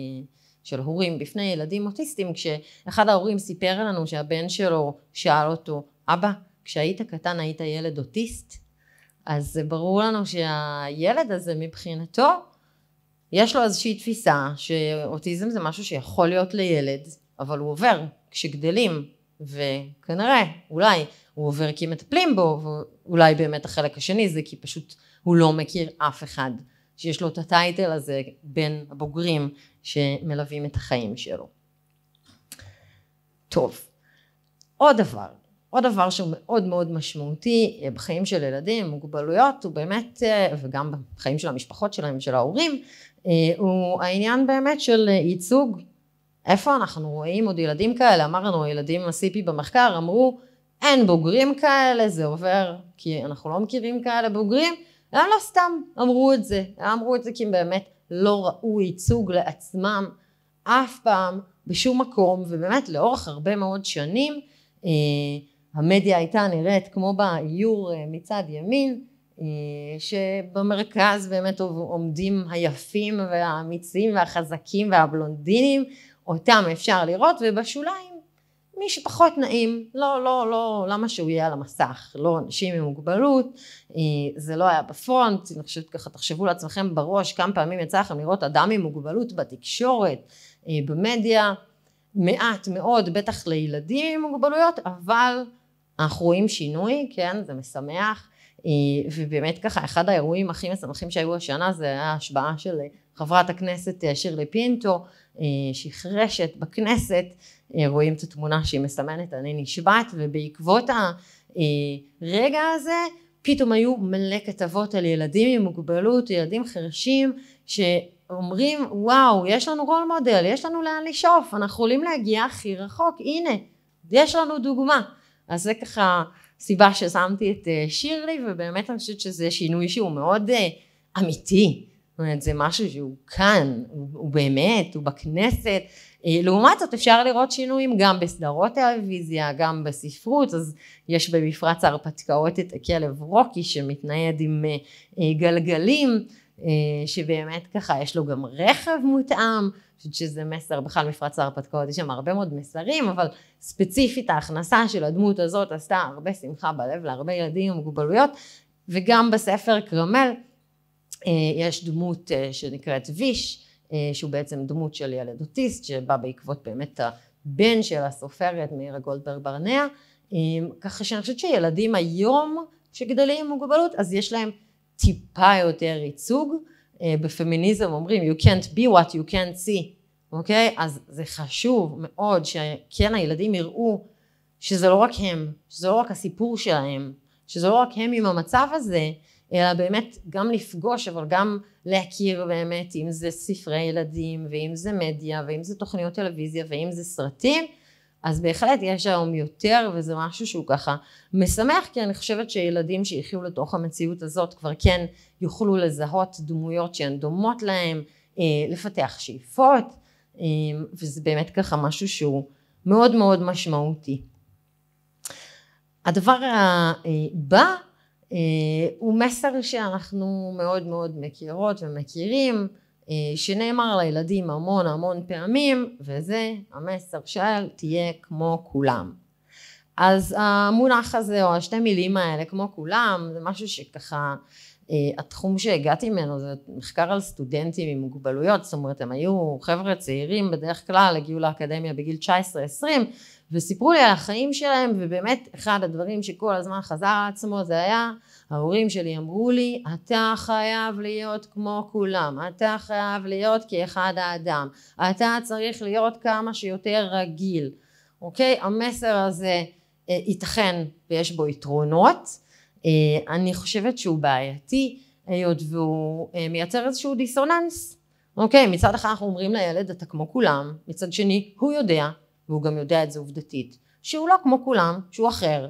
של הורים בפני ילדים אוטיסטים, כשאחד ההורים סיפר לנו שהבן שלו שאל אותו, אבא, כשהיית קטן היית ילד אוטיסט? אז זה ברור לנו שהילד הזה מבחינתו יש לו איזושהי תפיסה שאוטיזם זה משהו שיכול להיות לילד, אבל הוא עובר כשגדלים, וכנראה, אולי, הוא עובר כי מטפלים בו, ואולי באמת החלק השני זה כי פשוט הוא לא מכיר אף אחד שיש לו את הטייטל הזה בין הבוגרים שמלווים את החיים שלו. טוב, עוד דבר, עוד דבר שהוא מאוד מאוד משמעותי אה, בחיים של ילדים עם מוגבלויות הוא באמת, אה, וגם בחיים של המשפחות שלהם ושל ההורים, אה, הוא העניין באמת של אה, ייצוג איפה אנחנו רואים עוד ילדים כאלה אמרנו ילדים עם ה-CP במחקר אמרו אין בוגרים כאלה זה עובר כי אנחנו לא מכירים כאלה בוגרים הם לא סתם אמרו את זה הם אמרו את זה כי הם באמת לא ראו ייצוג לעצמם אף פעם בשום מקום ובאמת לאורך הרבה מאוד שנים אה, המדיה הייתה נראית כמו באיור מצד ימין אה, שבמרכז באמת עומדים היפים והאמיצים והחזקים והבלונדינים, אותם אפשר לראות, ובשוליים מי שפחות נעים, לא, לא, לא, למה שהוא יהיה על המסך, לא אנשים עם מוגבלות, אה, זה לא היה בפרונט, אני חושבת ככה, תחשבו לעצמכם בראש כמה פעמים יצא לכם לראות אדם עם מוגבלות בתקשורת, אה, במדיה, מעט מאוד, בטח לילדים עם מוגבלויות, אבל אנחנו רואים שינוי, כן, זה משמח. ובאמת ככה אחד האירועים הכי משמחים שהיו השנה זה היה ההשבעה של אה, חברת הכנסת אה, שירלי פינטו אה, שהיא חרשת בכנסת רואים את התמונה שהיא מסמנת אני נשבעת ובעקבות הרגע הזה פתאום היו מלא כתבות על ילדים עם מוגבלות ילדים חרשים שאומרים וואו יש לנו רול מודל יש לנו לאן לשאוף אנחנו יכולים להגיע הכי רחוק הנה יש לנו דוגמה אז זה ככה הסיבה ששמתי את אה, שירלי ובאמת אני חושבת שזה שינוי שהוא מאוד אה, אמיתי זאת אומרת זה משהו שהוא כאן הוא, הוא באמת הוא בכנסת אה, לעומת זאת אפשר לראות שינויים גם בסדרות טלוויזיה גם בספרות אז יש במפרץ ההרפתקאות את הכלב רוקי שמתנייד עם גלגלים אה, שבאמת ככה יש לו גם רכב מותאם, אני חושבת שזה מסר בכלל מפרץ ההרפתקאות, יש שם הרבה מאוד מסרים, אבל ספציפית ההכנסה של הדמות הזאת עשתה הרבה שמחה בלב להרבה ילדים עם מוגבלויות, וגם בספר קרמל אה, יש דמות אה, שנקראת ויש, שהוא בעצם דמות של ילד אוטיסט, שבא בעקבות באמת הבן של הסופרת מאירה גולדברג ברנע, ככה שאני חושבת שילדים היום שגדלים עם מוגבלות, אז יש להם טיפה יותר ייצוג. אה, בפמיניזם אומרים you can't be what you can't see, אוקיי? Okay? אז זה חשוב מאוד שכן הילדים יראו שזה לא רק הם, שזה לא רק הסיפור שלהם, שזה לא רק הם עם המצב הזה, אלא באמת גם לפגוש אבל גם להכיר באמת אם זה ספרי ילדים ואם זה מדיה ואם זה תוכניות טלוויזיה ואם זה סרטים אז בהחלט יש היום יותר וזה משהו שהוא ככה משמח כי אני חושבת שילדים שיחיו לתוך המציאות הזאת כבר כן יוכלו לזהות דמויות שהן דומות להם, אה, לפתח שאיפות אה, וזה באמת ככה משהו שהוא מאוד מאוד משמעותי. הדבר הבא אה, הוא מסר שאנחנו מאוד מאוד מכירות ומכירים אה, שנאמר לילדים המון המון פעמים וזה המסר של תהיה כמו כולם אז המונח הזה או השתי מילים האלה כמו כולם זה משהו שככה אה, התחום שהגעתי ממנו זה מחקר על סטודנטים עם מוגבלויות זאת אומרת הם היו חבר'ה צעירים בדרך כלל הגיעו לאקדמיה בגיל 19-20 וסיפרו לי על החיים שלהם ובאמת אחד הדברים שכל הזמן חזר על עצמו זה היה ההורים שלי אמרו לי אתה חייב להיות כמו כולם אתה חייב להיות כאחד האדם אתה צריך להיות כמה שיותר רגיל אוקיי המסר הזה אה, ייתכן ויש בו יתרונות אה, אני חושבת שהוא בעייתי היות והוא אה, מייצר איזשהו דיסוננס אוקיי מצד אחד אנחנו אומרים לילד אתה כמו כולם מצד שני הוא יודע והוא גם יודע את זה עובדתית שהוא לא כמו כולם שהוא אחר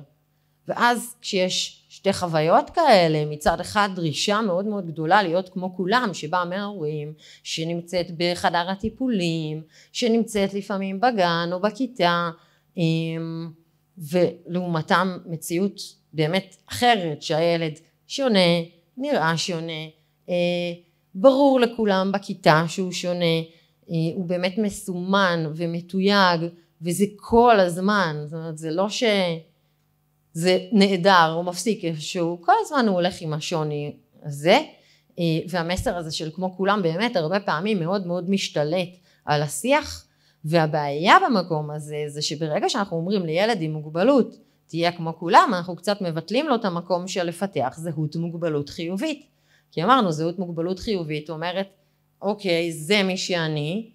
ואז כשיש שתי חוויות כאלה, מצד אחד דרישה מאוד מאוד גדולה להיות כמו כולם, שבאה מההורים, שנמצאת בחדר הטיפולים, שנמצאת לפעמים בגן או בכיתה, אמ, ולעומתם מציאות באמת אחרת, שהילד שונה, נראה שונה, אה, ברור לכולם בכיתה שהוא שונה, אה, הוא באמת מסומן ומתויג, וזה כל הזמן, זאת אומרת זה לא ש... זה נהדר, הוא מפסיק איפשהו, כל הזמן הוא הולך עם השוני הזה, אה, והמסר הזה של כמו כולם באמת הרבה פעמים מאוד מאוד משתלט על השיח, והבעיה במקום הזה זה שברגע שאנחנו אומרים לילד עם מוגבלות תהיה כמו כולם, אנחנו קצת מבטלים לו את המקום של לפתח זהות מוגבלות חיובית. כי אמרנו זהות מוגבלות חיובית אומרת אוקיי זה מי שאני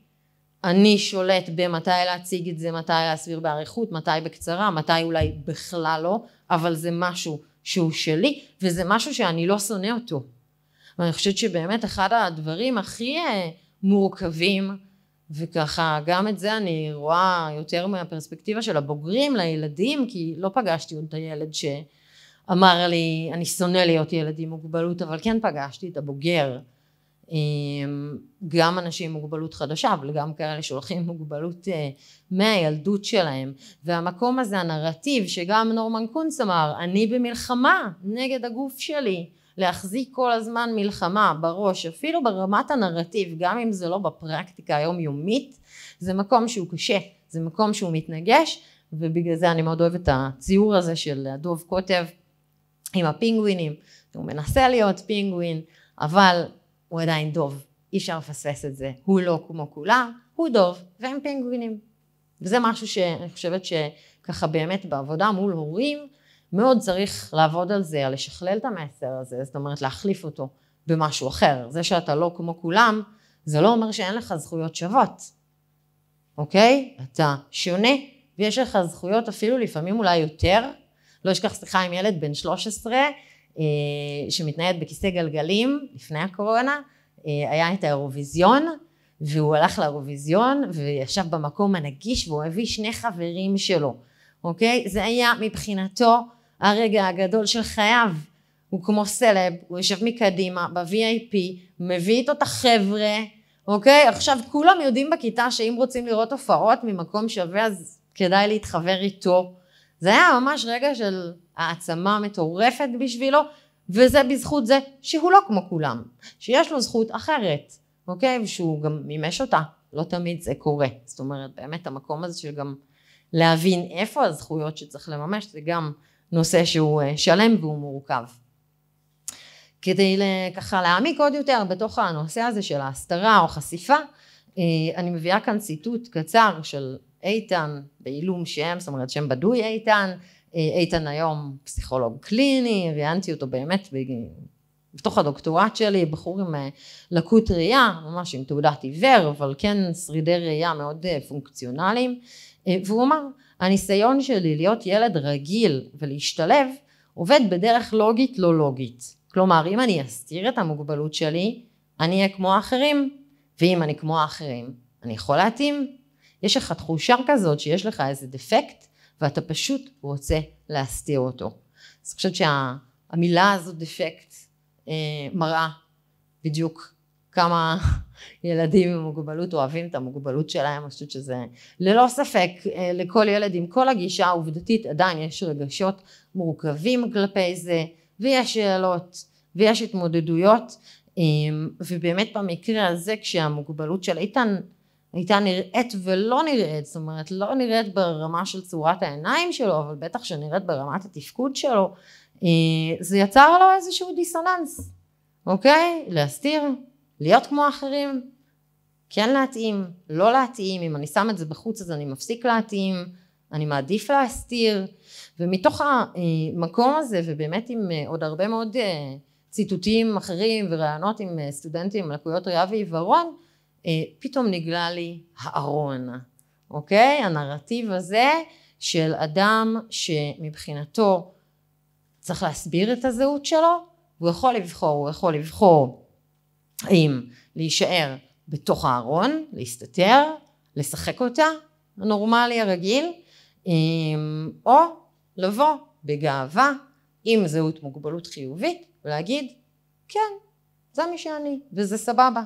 אני שולט במתי להציג את זה, מתי להסביר באריכות, מתי בקצרה, מתי אולי בכלל לא, אבל זה משהו שהוא שלי, וזה משהו שאני לא שונא אותו. ואני חושבת שבאמת אחד הדברים הכי אה, מורכבים, וככה גם את זה אני רואה יותר מהפרספקטיבה של הבוגרים לילדים, כי לא פגשתי עוד את הילד שאמר לי, אני שונא להיות ילד עם מוגבלות, אבל כן פגשתי את הבוגר גם אנשים עם מוגבלות חדשה אבל גם כאלה שהולכים עם מוגבלות אה, מהילדות שלהם והמקום הזה הנרטיב שגם נורמן קונץ אמר אני במלחמה נגד הגוף שלי להחזיק כל הזמן מלחמה בראש אפילו ברמת הנרטיב גם אם זה לא בפרקטיקה היומיומית זה מקום שהוא קשה זה מקום שהוא מתנגש ובגלל זה אני מאוד אוהבת את הציור הזה של הדוב קוטב עם הפינגווינים הוא מנסה להיות פינגווין אבל הוא עדיין דוב, אי אפשר לפספס את זה, הוא לא כמו כולם, הוא דוב והם פינגווינים. וזה משהו שאני חושבת שככה באמת בעבודה מול הורים מאוד צריך לעבוד על זה, על לשכלל את המסר הזה, זאת אומרת להחליף אותו במשהו אחר. זה שאתה לא כמו כולם, זה לא אומר שאין לך זכויות שוות, אוקיי? אתה שונה ויש לך זכויות אפילו לפעמים אולי יותר. לא אשכח שיחה עם ילד בן 13 אה, שמתנייד בכיסא גלגלים לפני הקורונה, אה, היה את האירוויזיון והוא הלך לאירוויזיון וישב במקום הנגיש והוא הביא שני חברים שלו, אוקיי? זה היה מבחינתו הרגע הגדול של חייו. הוא כמו סלב, הוא יושב מקדימה ב-VIP, מביא איתו את החבר'ה, אוקיי? עכשיו כולם יודעים בכיתה שאם רוצים לראות הופעות ממקום שווה אז כדאי להתחבר איתו. זה היה ממש רגע של העצמה מטורפת בשבילו, וזה בזכות זה שהוא לא כמו כולם, שיש לו זכות אחרת, אוקיי? ושהוא גם מימש אותה, לא תמיד זה קורה. זאת אומרת, באמת המקום הזה של גם להבין איפה הזכויות שצריך לממש, זה גם נושא שהוא אה, שלם והוא מורכב. כדי ככה להעמיק עוד יותר בתוך הנושא הזה של ההסתרה או חשיפה, אה, אני מביאה כאן ציטוט קצר של איתן בעילום שם, זאת אומרת שם בדוי איתן, איתן היום פסיכולוג קליני, ראיינתי אותו באמת בתוך הדוקטורט שלי, בחור עם אה, לקות ראייה, ממש עם תעודת עיוור, אבל כן שרידי ראייה מאוד אה, פונקציונליים, אה, והוא אמר, הניסיון שלי להיות ילד רגיל ולהשתלב עובד בדרך לוגית לא לוגית. כלומר, אם אני אסתיר את המוגבלות שלי, אני אהיה כמו האחרים, ואם אני כמו האחרים, אני יכול להתאים. יש לך תחושה כזאת שיש לך איזה דפקט, ואתה פשוט רוצה להסתיר אותו. אז אני חושבת שהמילה הזו דפקט אה, מראה בדיוק כמה ילדים עם מוגבלות אוהבים את המוגבלות שלהם, אני חושבת שזה ללא ספק אה, לכל ילד עם כל הגישה העובדתית עדיין יש רגשות מורכבים כלפי זה ויש שאלות ויש התמודדויות אה, ובאמת במקרה הזה כשהמוגבלות של איתן הייתה נראית ולא נראית, זאת אומרת לא נראית ברמה של צורת העיניים שלו, אבל בטח שנראית ברמת התפקוד שלו, אה, זה יצר לו איזשהו דיסוננס, אוקיי? להסתיר, להיות כמו אחרים, כן להתאים, לא להתאים, אם אני שם את זה בחוץ אז אני מפסיק להתאים, אני מעדיף להסתיר, ומתוך המקום הזה ובאמת עם אה, עוד הרבה מאוד אה, ציטוטים אחרים וראיונות עם סטודנטים עם לקויות ראייה ועיוורון אה, פתאום נגלה לי הארון, אוקיי? הנרטיב הזה של אדם שמבחינתו צריך להסביר את הזהות שלו, הוא יכול לבחור, הוא יכול לבחור אם להישאר בתוך הארון, להסתתר, לשחק אותה, הנורמלי הרגיל, אמ, או לבוא בגאווה עם זהות מוגבלות חיובית ולהגיד כן, זה מי שאני וזה סבבה.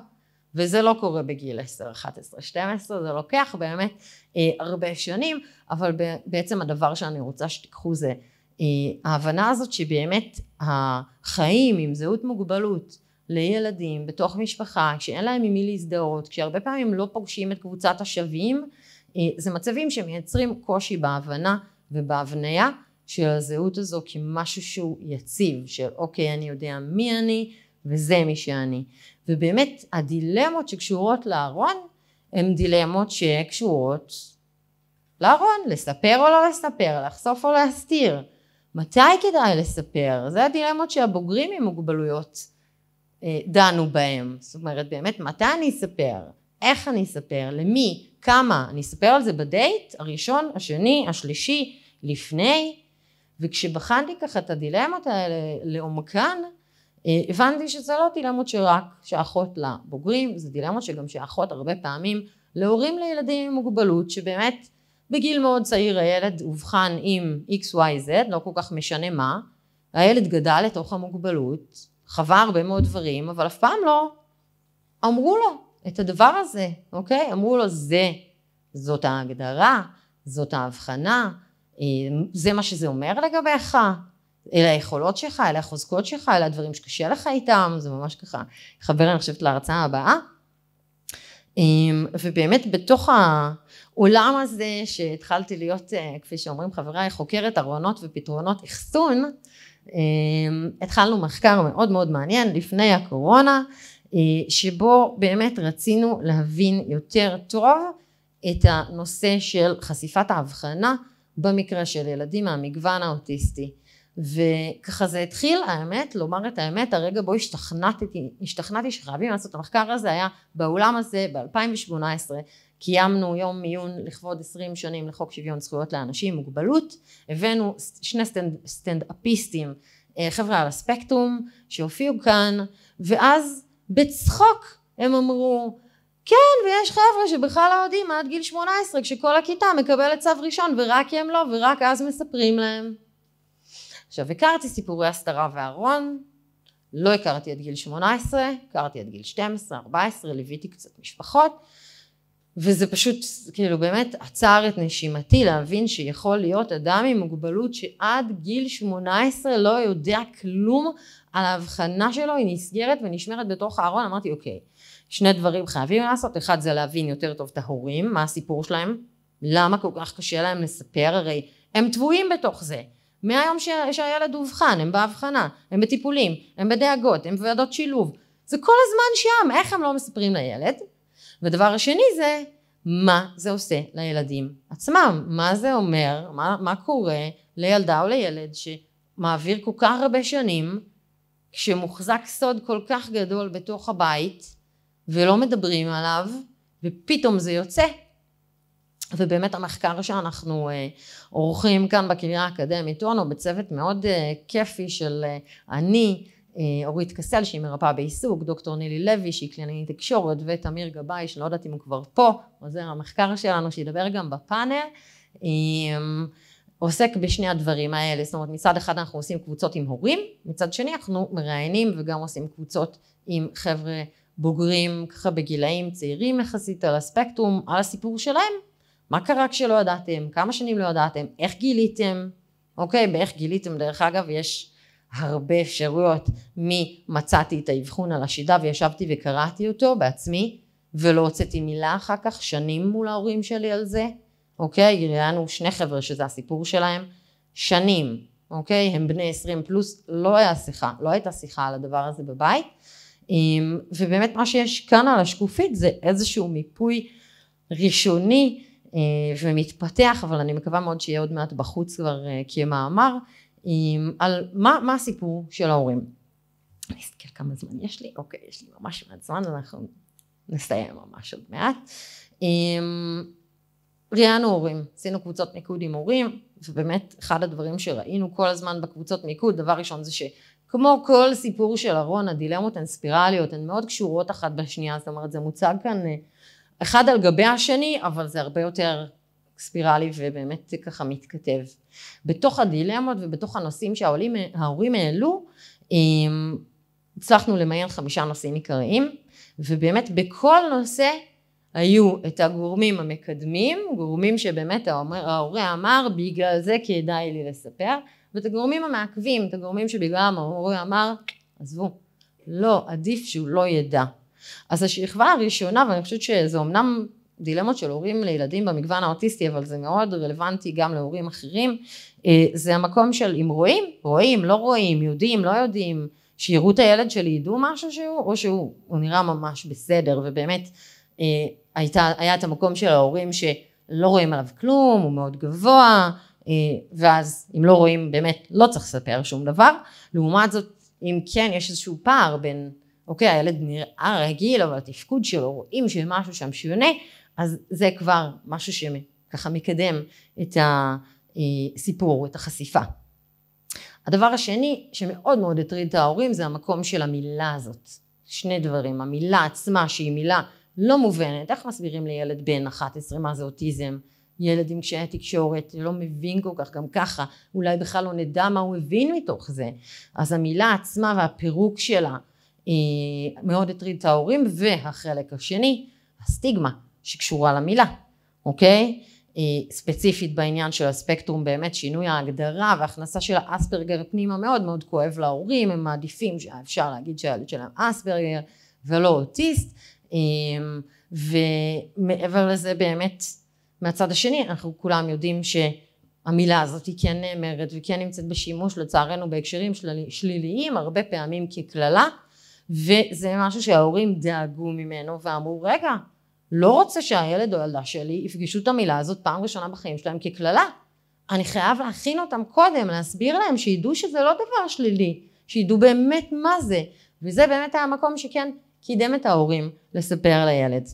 וזה לא קורה בגיל 10, 11, 12, זה לוקח באמת אה, הרבה שנים, אבל ב- בעצם הדבר שאני רוצה שתיקחו זה אה, ההבנה הזאת שבאמת החיים עם זהות מוגבלות לילדים בתוך משפחה, כשאין להם עם מי להזדהות, כשהרבה פעמים לא פוגשים את קבוצת השווים, אה, זה מצבים שמייצרים קושי בהבנה ובהבניה של הזהות הזו כמשהו שהוא יציב, של אוקיי אני יודע מי אני וזה מי שאני. ובאמת הדילמות שקשורות לארון הן דילמות שקשורות לארון, לספר או לא לספר, לחשוף או להסתיר. מתי כדאי לספר? זה הדילמות שהבוגרים עם מוגבלויות אה, דנו בהם. זאת אומרת באמת מתי אני אספר? איך אני אספר? למי? כמה? אני אספר על זה בדייט? הראשון, השני, השלישי, לפני? וכשבחנתי ככה את הדילמות האלה לעומקן אה, הבנתי שזה לא דילמות שרק שייכות לבוגרים, זה דילמות שגם שייכות הרבה פעמים להורים לילדים עם מוגבלות, שבאמת בגיל מאוד צעיר הילד אובחן עם XYZ, לא כל כך משנה מה, הילד גדל לתוך המוגבלות, חווה הרבה מאוד דברים, אבל אף פעם לא אמרו לו את הדבר הזה, אוקיי? אמרו לו זה, זאת ההגדרה, זאת ההבחנה, אה, זה מה שזה אומר לגביך, אל היכולות שלך, אל החוזקות שלך, אל הדברים שקשה לך איתם, זה ממש ככה חבר אני חושבת להרצאה הבאה. אמ, ובאמת בתוך העולם הזה שהתחלתי להיות, אה, כפי שאומרים חבריי, חוקרת ארונות ופתרונות אחסון, אמ, התחלנו מחקר מאוד מאוד מעניין לפני הקורונה, אה, שבו באמת רצינו להבין יותר טוב את הנושא של חשיפת ההבחנה במקרה של ילדים מהמגוון האוטיסטי. וככה זה התחיל האמת לומר את האמת הרגע בו השתכנעתי, השתכנעתי שחייבים לעשות את המחקר הזה היה באולם הזה ב-2018 קיימנו יום מיון לכבוד 20 שנים לחוק שוויון זכויות לאנשים עם מוגבלות הבאנו שני סטנד, סטנדאפיסטים אה, חבר'ה על הספקטרום שהופיעו כאן ואז בצחוק הם אמרו כן ויש חבר'ה שבכלל לא יודעים עד גיל 18 כשכל הכיתה מקבלת צו ראשון ורק הם לא ורק אז מספרים להם עכשיו הכרתי סיפורי הסתרה וארון, לא הכרתי עד גיל 18, הכרתי עד גיל 12, 14, ליוויתי קצת משפחות, וזה פשוט כאילו באמת עצר את נשימתי להבין שיכול להיות אדם עם מוגבלות שעד גיל 18 לא יודע כלום על ההבחנה שלו, היא נסגרת ונשמרת בתוך הארון, אמרתי אוקיי, שני דברים חייבים לעשות, אחד זה להבין יותר טוב את ההורים, מה הסיפור שלהם, למה כל כך קשה להם לספר, הרי הם טבועים בתוך זה, מהיום שהילד אובחן, הם באבחנה, הם בטיפולים, הם בדאגות, הם בוועדות שילוב, זה כל הזמן שם, איך הם לא מספרים לילד? ודבר השני זה, מה זה עושה לילדים עצמם? מה זה אומר, מה, מה קורה לילדה או לילד שמעביר כל כך הרבה שנים, כשמוחזק סוד כל כך גדול בתוך הבית, ולא מדברים עליו, ופתאום זה יוצא. ובאמת המחקר שאנחנו אה, עורכים כאן בקריה האקדמית הוא אנו בצוות מאוד אה, כיפי של אה, אני אורית קסל שהיא מרפאה בעיסוק, דוקטור נילי לוי שהיא קלינית תקשורת ותמיר גבאי שלא יודעת אם הוא כבר פה, עוזר המחקר שלנו שידבר גם בפאנל אמ, עוסק בשני הדברים האלה, זאת אומרת מצד אחד אנחנו עושים קבוצות עם הורים, מצד שני אנחנו מראיינים וגם עושים קבוצות עם חבר'ה בוגרים ככה בגילאים צעירים יחסית על הספקטרום, על הסיפור שלהם מה קרה כשלא ידעתם? כמה שנים לא ידעתם? איך גיליתם? אוקיי, באיך גיליתם, דרך אגב, יש הרבה אפשרויות ממצאתי את האבחון על השידה וישבתי וקראתי אותו בעצמי, ולא הוצאתי מילה אחר כך, שנים מול ההורים שלי על זה, אוקיי? גילינו שני חבר'ה שזה הסיפור שלהם, שנים, אוקיי? הם בני עשרים פלוס, לא היה שיחה, לא הייתה שיחה על הדבר הזה בבית. אמ, ובאמת מה שיש כאן על השקופית זה איזשהו מיפוי ראשוני אה, ומתפתח אבל אני מקווה מאוד שיהיה עוד מעט בחוץ כבר אה, כמאמר על מה, מה הסיפור של ההורים. אני אסתכל כמה זמן יש לי, אוקיי יש לי ממש מעט זמן אנחנו נסיים ממש עוד מעט. ראיינו הורים, עשינו קבוצות מיקוד עם הורים ובאמת אחד הדברים שראינו כל הזמן בקבוצות מיקוד דבר ראשון זה ש... כמו כל סיפור של ארון, הדילמות הן ספירליות, הן מאוד קשורות אחת בשנייה, זאת אומרת זה מוצג כאן אה, אחד על גבי השני, אבל זה הרבה יותר ספירלי ובאמת זה ככה מתכתב. בתוך הדילמות ובתוך הנושאים שההורים העלו, אמ, הצלחנו למיין חמישה נושאים עיקריים, ובאמת בכל נושא היו את הגורמים המקדמים, גורמים שבאמת ההורה אמר בגלל זה כדאי לי לספר, ואת הגורמים המעכבים, את הגורמים שבגללם ההורה אמר עזבו, לא, עדיף שהוא לא ידע. אז השכבה הראשונה, ואני חושבת שזה אמנם דילמות של הורים לילדים במגוון האוטיסטי, אבל זה מאוד רלוונטי גם להורים אחרים, אה, זה המקום של אם רואים, רואים, לא רואים, יודעים, לא יודעים, שיראו את הילד שלי ידעו משהו שהוא, או שהוא נראה ממש בסדר, ובאמת אה, הייתה, היה את המקום של ההורים שלא רואים עליו כלום, הוא מאוד גבוה, אה, ואז אם לא רואים באמת לא צריך לספר שום דבר, לעומת זאת אם כן יש איזשהו פער בין אוקיי, הילד נראה רגיל, אבל התפקוד שלו, רואים שמשהו שם שונה, אז זה כבר משהו שככה מקדם את הסיפור, את החשיפה. הדבר השני שמאוד מאוד הטריד את ההורים זה המקום של המילה הזאת. שני דברים, המילה עצמה שהיא מילה לא מובנת, איך מסבירים לילד בן 11 מה זה אוטיזם? ילד עם קשיי תקשורת לא מבין כל כך גם ככה, אולי בכלל לא נדע מה הוא הבין מתוך זה. אז המילה עצמה והפירוק שלה מאוד הטריד את ההורים, והחלק השני, הסטיגמה שקשורה למילה, אוקיי? אה, ספציפית בעניין של הספקטרום באמת שינוי ההגדרה והכנסה של האספרגר פנימה מאוד מאוד כואב להורים הם מעדיפים שאפשר להגיד שהילד שלהם אספרגר ולא אוטיסט אמ, ומעבר לזה באמת מהצד השני אנחנו כולם יודעים שהמילה הזאת היא כן נאמרת וכן נמצאת בשימוש לצערנו בהקשרים של... שליליים הרבה פעמים כקללה וזה משהו שההורים דאגו ממנו ואמרו רגע לא רוצה שהילד או הילדה שלי יפגשו את המילה הזאת פעם ראשונה בחיים שלהם כקללה אני חייב להכין אותם קודם להסביר להם שידעו שזה לא דבר שלילי שידעו באמת מה זה וזה באמת היה המקום שכן קידם את ההורים לספר לילד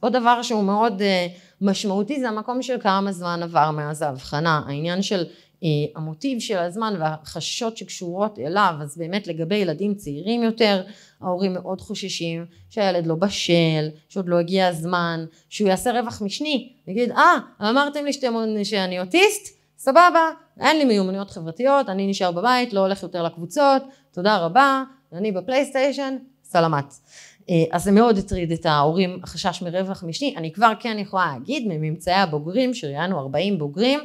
עוד דבר שהוא מאוד אה, משמעותי זה המקום של כמה זמן עבר מאז ההבחנה העניין של אה, המוטיב של הזמן והחששות שקשורות אליו אז באמת לגבי ילדים צעירים יותר ההורים מאוד חוששים שהילד לא בשל שעוד לא הגיע הזמן שהוא יעשה רווח משני יגיד אה ah, אמרתם לי שאתם, שאני אוטיסט סבבה אין לי מיומנויות חברתיות אני נשאר בבית לא הולך יותר לקבוצות תודה רבה אני בפלייסטיישן סלמת אה, אז זה מאוד הטריד את ההורים החשש מרווח משני אני כבר כן יכולה להגיד מממצאי הבוגרים שראיינו 40 בוגרים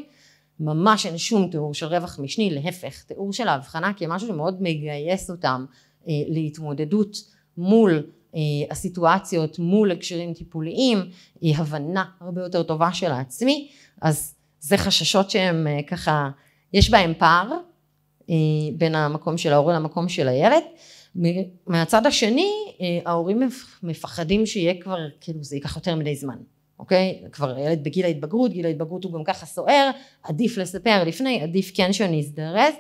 ממש אין שום תיאור של רווח משני, להפך, תיאור של ההבחנה כמשהו שמאוד מגייס אותם אה, להתמודדות מול אה, הסיטואציות, מול הקשרים טיפוליים, היא הבנה הרבה יותר טובה של העצמי, אז זה חששות שהם אה, ככה, יש בהם פער אה, בין המקום של ההורה למקום של הילד. מהצד השני, אה, ההורים מפחדים שיהיה כבר, כאילו זה ייקח יותר מדי זמן. אוקיי? כבר ילד בגיל ההתבגרות, גיל ההתבגרות הוא גם ככה סוער, עדיף לספר לפני, עדיף כן שאני אזדרז,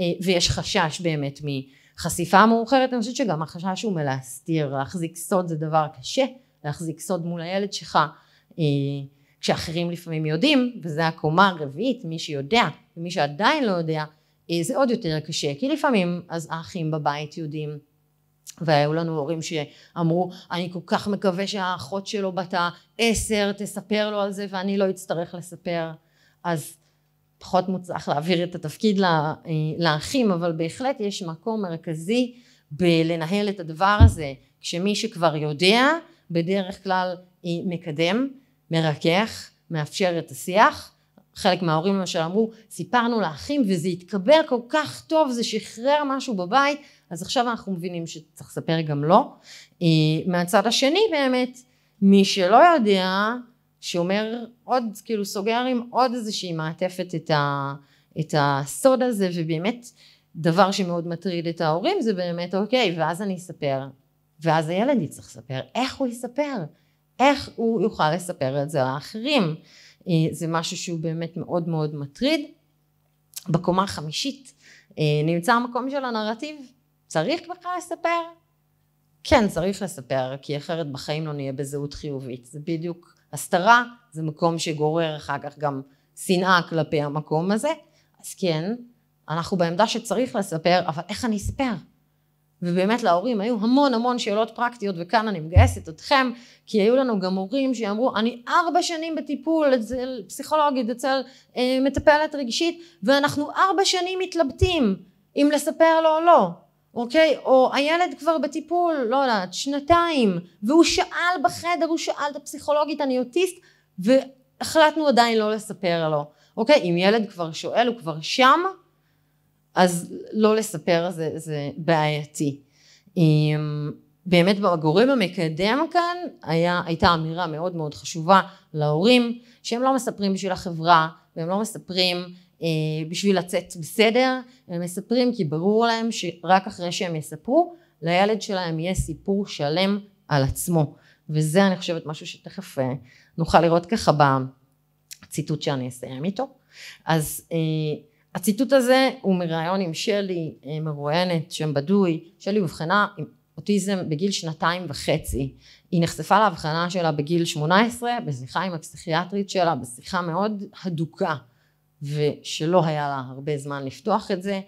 אה, ויש חשש באמת מחשיפה מאוחרת, אני חושבת שגם החשש הוא מלהסתיר, להחזיק סוד זה דבר קשה, להחזיק סוד מול הילד שלך, אה, כשאחרים לפעמים יודעים, וזה הקומה הרביעית, מי שיודע ומי שעדיין לא יודע, אה, זה עוד יותר קשה, כי לפעמים אז האחים בבית יודעים והיו לנו הורים שאמרו אני כל כך מקווה שהאחות שלו בת העשר תספר לו על זה ואני לא אצטרך לספר אז פחות מוצלח להעביר את התפקיד אה, לאחים אבל בהחלט יש מקום מרכזי בלנהל את הדבר הזה כשמי שכבר יודע בדרך כלל אה, מקדם מרכך מאפשר את השיח חלק מההורים למשל אמרו, סיפרנו לאחים וזה התקבל כל כך טוב, זה שחרר משהו בבית, אז עכשיו אנחנו מבינים שצריך לספר גם לו. לא. אה, מהצד השני באמת, מי שלא יודע, שאומר עוד, כאילו סוגר עם עוד איזושהי מעטפת את, ה, את הסוד הזה, ובאמת דבר שמאוד מטריד את ההורים זה באמת אוקיי, ואז אני אספר, ואז הילד יצטרך לספר, איך הוא יספר? איך הוא יוכל לספר את זה לאחרים? אה, זה משהו שהוא באמת מאוד מאוד מטריד. בקומה החמישית אה, נמצא המקום של הנרטיב. צריך בכלל לספר? כן, צריך לספר, כי אחרת בחיים לא נהיה בזהות חיובית. זה בדיוק הסתרה, זה מקום שגורר אחר כך גם שנאה כלפי המקום הזה. אז כן, אנחנו בעמדה שצריך לספר, אבל איך אני אספר? ובאמת להורים היו המון המון שאלות פרקטיות וכאן אני מגייסת אתכם כי היו לנו גם הורים שאמרו אני ארבע שנים בטיפול אצל פסיכולוגית אצל אה, מטפלת רגשית ואנחנו ארבע שנים מתלבטים אם לספר לו או לא אוקיי או הילד כבר בטיפול לא יודעת שנתיים והוא שאל בחדר הוא שאל את הפסיכולוגית אני אוטיסט והחלטנו עדיין לא לספר לו אוקיי אם ילד כבר שואל הוא כבר שם אז לא לספר זה, זה בעייתי. אמ, באמת בגורם המקדם כאן היה, הייתה אמירה מאוד מאוד חשובה להורים שהם לא מספרים בשביל החברה והם לא מספרים אה, בשביל לצאת בסדר הם מספרים כי ברור להם שרק אחרי שהם יספרו לילד שלהם יהיה סיפור שלם על עצמו וזה אני חושבת משהו שתכף אה, נוכל לראות ככה בציטוט שאני אסיים איתו אז אה, הציטוט הזה הוא מראיון עם שלי אה, מרואיינת שם בדוי שלי אובחנה עם אוטיזם בגיל שנתיים וחצי היא נחשפה לאבחנה שלה בגיל שמונה עשרה בשיחה עם הפסיכיאטרית שלה בשיחה מאוד הדוקה ושלא היה לה הרבה זמן לפתוח את זה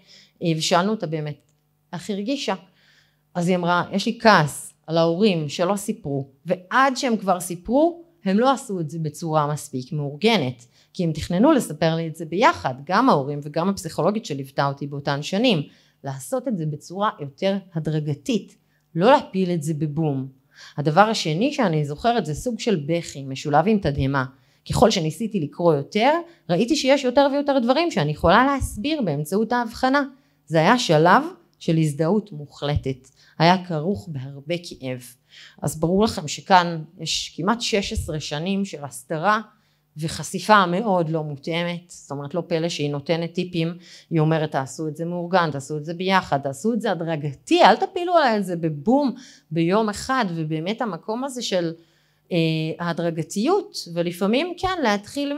אה, ושאלנו אותה באמת איך הרגישה אז היא אמרה יש לי כעס על ההורים שלא סיפרו ועד שהם כבר סיפרו הם לא עשו את זה בצורה מספיק מאורגנת כי הם תכננו לספר לי את זה ביחד, גם ההורים וגם הפסיכולוגית שליוותה אותי באותן שנים, לעשות את זה בצורה יותר הדרגתית, לא להפיל את זה בבום. הדבר השני שאני זוכרת זה סוג של בכי משולב עם תדהמה. ככל שניסיתי לקרוא יותר, ראיתי שיש יותר ויותר דברים שאני יכולה להסביר באמצעות ההבחנה. זה היה שלב של הזדהות מוחלטת, היה כרוך בהרבה כאב. אז ברור לכם שכאן יש כמעט 16 שנים של הסתרה וחשיפה מאוד לא מותאמת, זאת אומרת לא פלא שהיא נותנת טיפים, היא אומרת תעשו את זה מאורגן, תעשו את זה ביחד, תעשו את זה הדרגתי, אל תפילו על זה בבום ביום אחד, ובאמת המקום הזה של אה, ההדרגתיות, אה, ולפעמים כן להתחיל מ...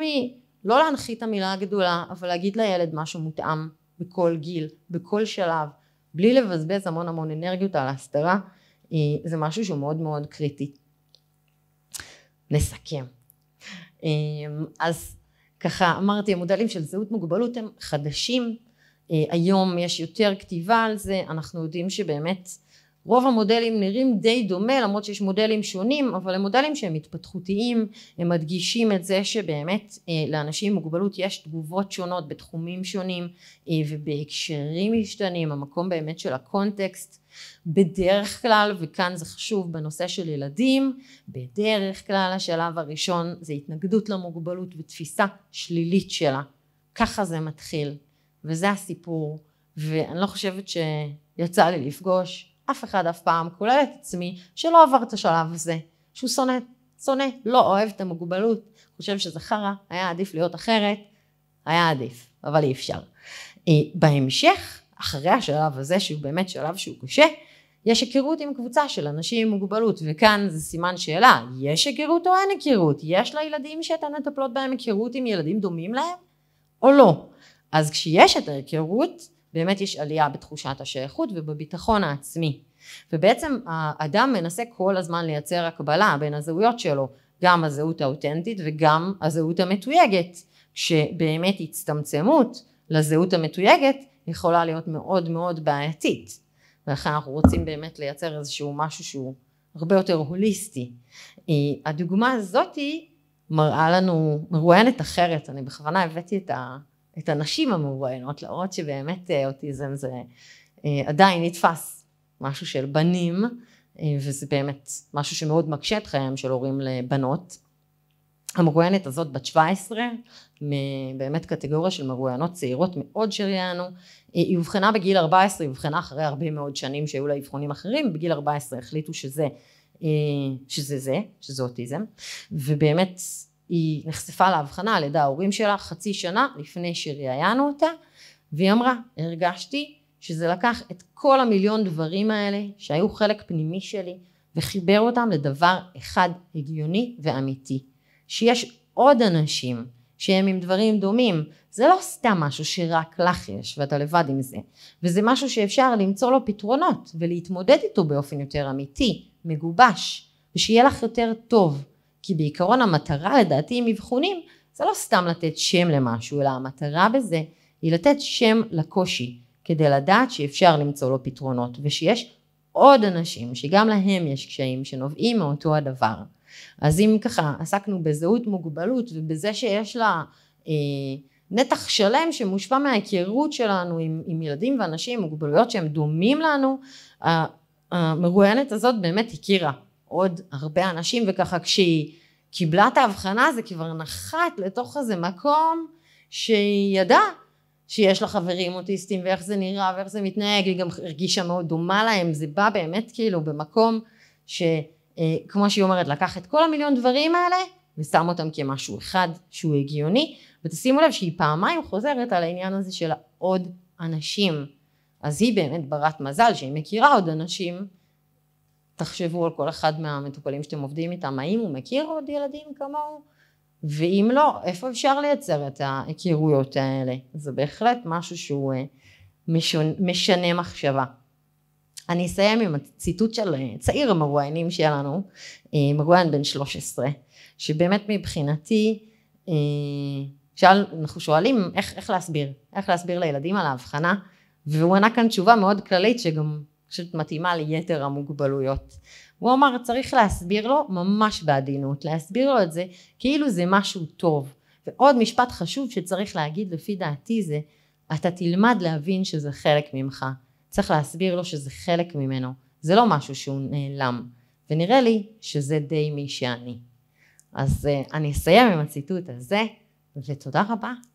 לא להנחית המילה הגדולה, אבל להגיד לילד משהו מותאם בכל גיל, בכל שלב, בלי לבזבז המון המון אנרגיות על ההסתרה, אה, זה משהו שהוא מאוד מאוד קריטי. נסכם. אמ, אז ככה אמרתי המודלים של זהות מוגבלות הם חדשים אה, היום יש יותר כתיבה על זה אנחנו יודעים שבאמת רוב המודלים נראים די דומה למרות שיש מודלים שונים אבל הם מודלים שהם התפתחותיים הם מדגישים את זה שבאמת אה, לאנשים עם מוגבלות יש תגובות שונות בתחומים שונים אה, ובהקשרים משתנים המקום באמת של הקונטקסט בדרך כלל וכאן זה חשוב בנושא של ילדים בדרך כלל השלב הראשון זה התנגדות למוגבלות ותפיסה שלילית שלה ככה זה מתחיל וזה הסיפור ואני לא חושבת שיצא לי לפגוש אף אחד אף פעם, כולל את עצמי, שלא עבר את השלב הזה, שהוא שונא, שונא, לא אוהב את המוגבלות, חושב שזה חרא, היה עדיף להיות אחרת, היה עדיף, אבל אי אפשר. אה, בהמשך, אחרי השלב הזה, שהוא באמת שלב שהוא קשה, יש היכרות עם קבוצה של אנשים עם מוגבלות, וכאן זה סימן שאלה, יש היכרות או אין היכרות? יש לילדים שאתן מטפלות בהם היכרות עם ילדים דומים להם? או לא? אז כשיש את ההיכרות, באמת יש עלייה בתחושת השייכות ובביטחון העצמי. ובעצם האדם מנסה כל הזמן לייצר הקבלה בין הזהויות שלו, גם הזהות האותנטית וגם הזהות המתויגת, שבאמת הצטמצמות לזהות המתויגת יכולה להיות מאוד מאוד בעייתית. ולכן אנחנו רוצים באמת לייצר איזשהו משהו שהוא הרבה יותר הוליסטי. אה, הדוגמה הזאתי מראה לנו מרואיינת אחרת, אני בכוונה הבאתי את ה... את הנשים המרואיינות, להראות שבאמת אה, אוטיזם זה אה, עדיין נתפס משהו של בנים, אה, וזה באמת משהו שמאוד מקשה את חייהם של הורים לבנות. המרואיינת הזאת בת 17, באמת קטגוריה של מרואיינות צעירות מאוד שראיינו, היא אובחנה בגיל 14, היא אובחנה אחרי הרבה מאוד שנים שהיו לה אבחונים אחרים, בגיל 14 החליטו שזה אה, שזה זה, שזה אוטיזם, ובאמת היא נחשפה לאבחנה על ידי ההורים שלה חצי שנה לפני שראיינו אותה, והיא אמרה, הרגשתי שזה לקח את כל המיליון דברים האלה שהיו חלק פנימי שלי וחיבר אותם לדבר אחד הגיוני ואמיתי. שיש עוד אנשים שהם עם דברים דומים. זה לא סתם משהו שרק לך יש ואתה לבד עם זה. וזה משהו שאפשר למצוא לו פתרונות ולהתמודד איתו באופן יותר אמיתי, מגובש, ושיהיה לך יותר טוב. כי בעיקרון המטרה לדעתי עם אבחונים זה לא סתם לתת שם למשהו, אלא המטרה בזה היא לתת שם לקושי, כדי לדעת שאפשר למצוא לו פתרונות, ושיש עוד אנשים שגם להם יש קשיים שנובעים מאותו הדבר. אז אם ככה עסקנו בזהות מוגבלות ובזה שיש לה אה, נתח שלם שמושפע מההיכרות שלנו עם, עם ילדים ואנשים עם מוגבלויות שהם דומים לנו, המרואיינת הזאת באמת הכירה עוד הרבה אנשים וככה כשהיא קיבלה את ההבחנה זה כבר נחת לתוך איזה מקום שהיא ידעה שיש לה חברים אוטיסטים ואיך זה נראה ואיך זה מתנהג היא גם הרגישה מאוד דומה להם זה בא באמת כאילו במקום שכמו אה, שהיא אומרת לקח את כל המיליון דברים האלה ושם אותם כמשהו אחד שהוא הגיוני ותשימו לב שהיא פעמיים חוזרת על העניין הזה של העוד אנשים אז היא באמת ברת מזל שהיא מכירה עוד אנשים תחשבו על כל אחד מהמטופלים שאתם עובדים איתם, האם הוא מכיר עוד ילדים כמוהו? ואם לא, איפה אפשר לייצר את ההיכרויות האלה? זה בהחלט משהו שהוא אה, משונה, משנה מחשבה. אני אסיים עם הציטוט של אה, צעיר המרואיינים שלנו, אה, מרואיין בן 13, שבאמת מבחינתי, שאל, אנחנו שואלים איך, איך להסביר, איך להסביר לילדים על ההבחנה, והוא ענה כאן תשובה מאוד כללית שגם פשוט מתאימה ליתר המוגבלויות. הוא אמר צריך להסביר לו ממש בעדינות, להסביר לו את זה כאילו זה משהו טוב. ועוד משפט חשוב שצריך להגיד לפי דעתי זה אתה תלמד להבין שזה חלק ממך. צריך להסביר לו שזה חלק ממנו. זה לא משהו שהוא נעלם. ונראה לי שזה די מי שאני. אז אה, אני אסיים עם הציטוט הזה ותודה רבה.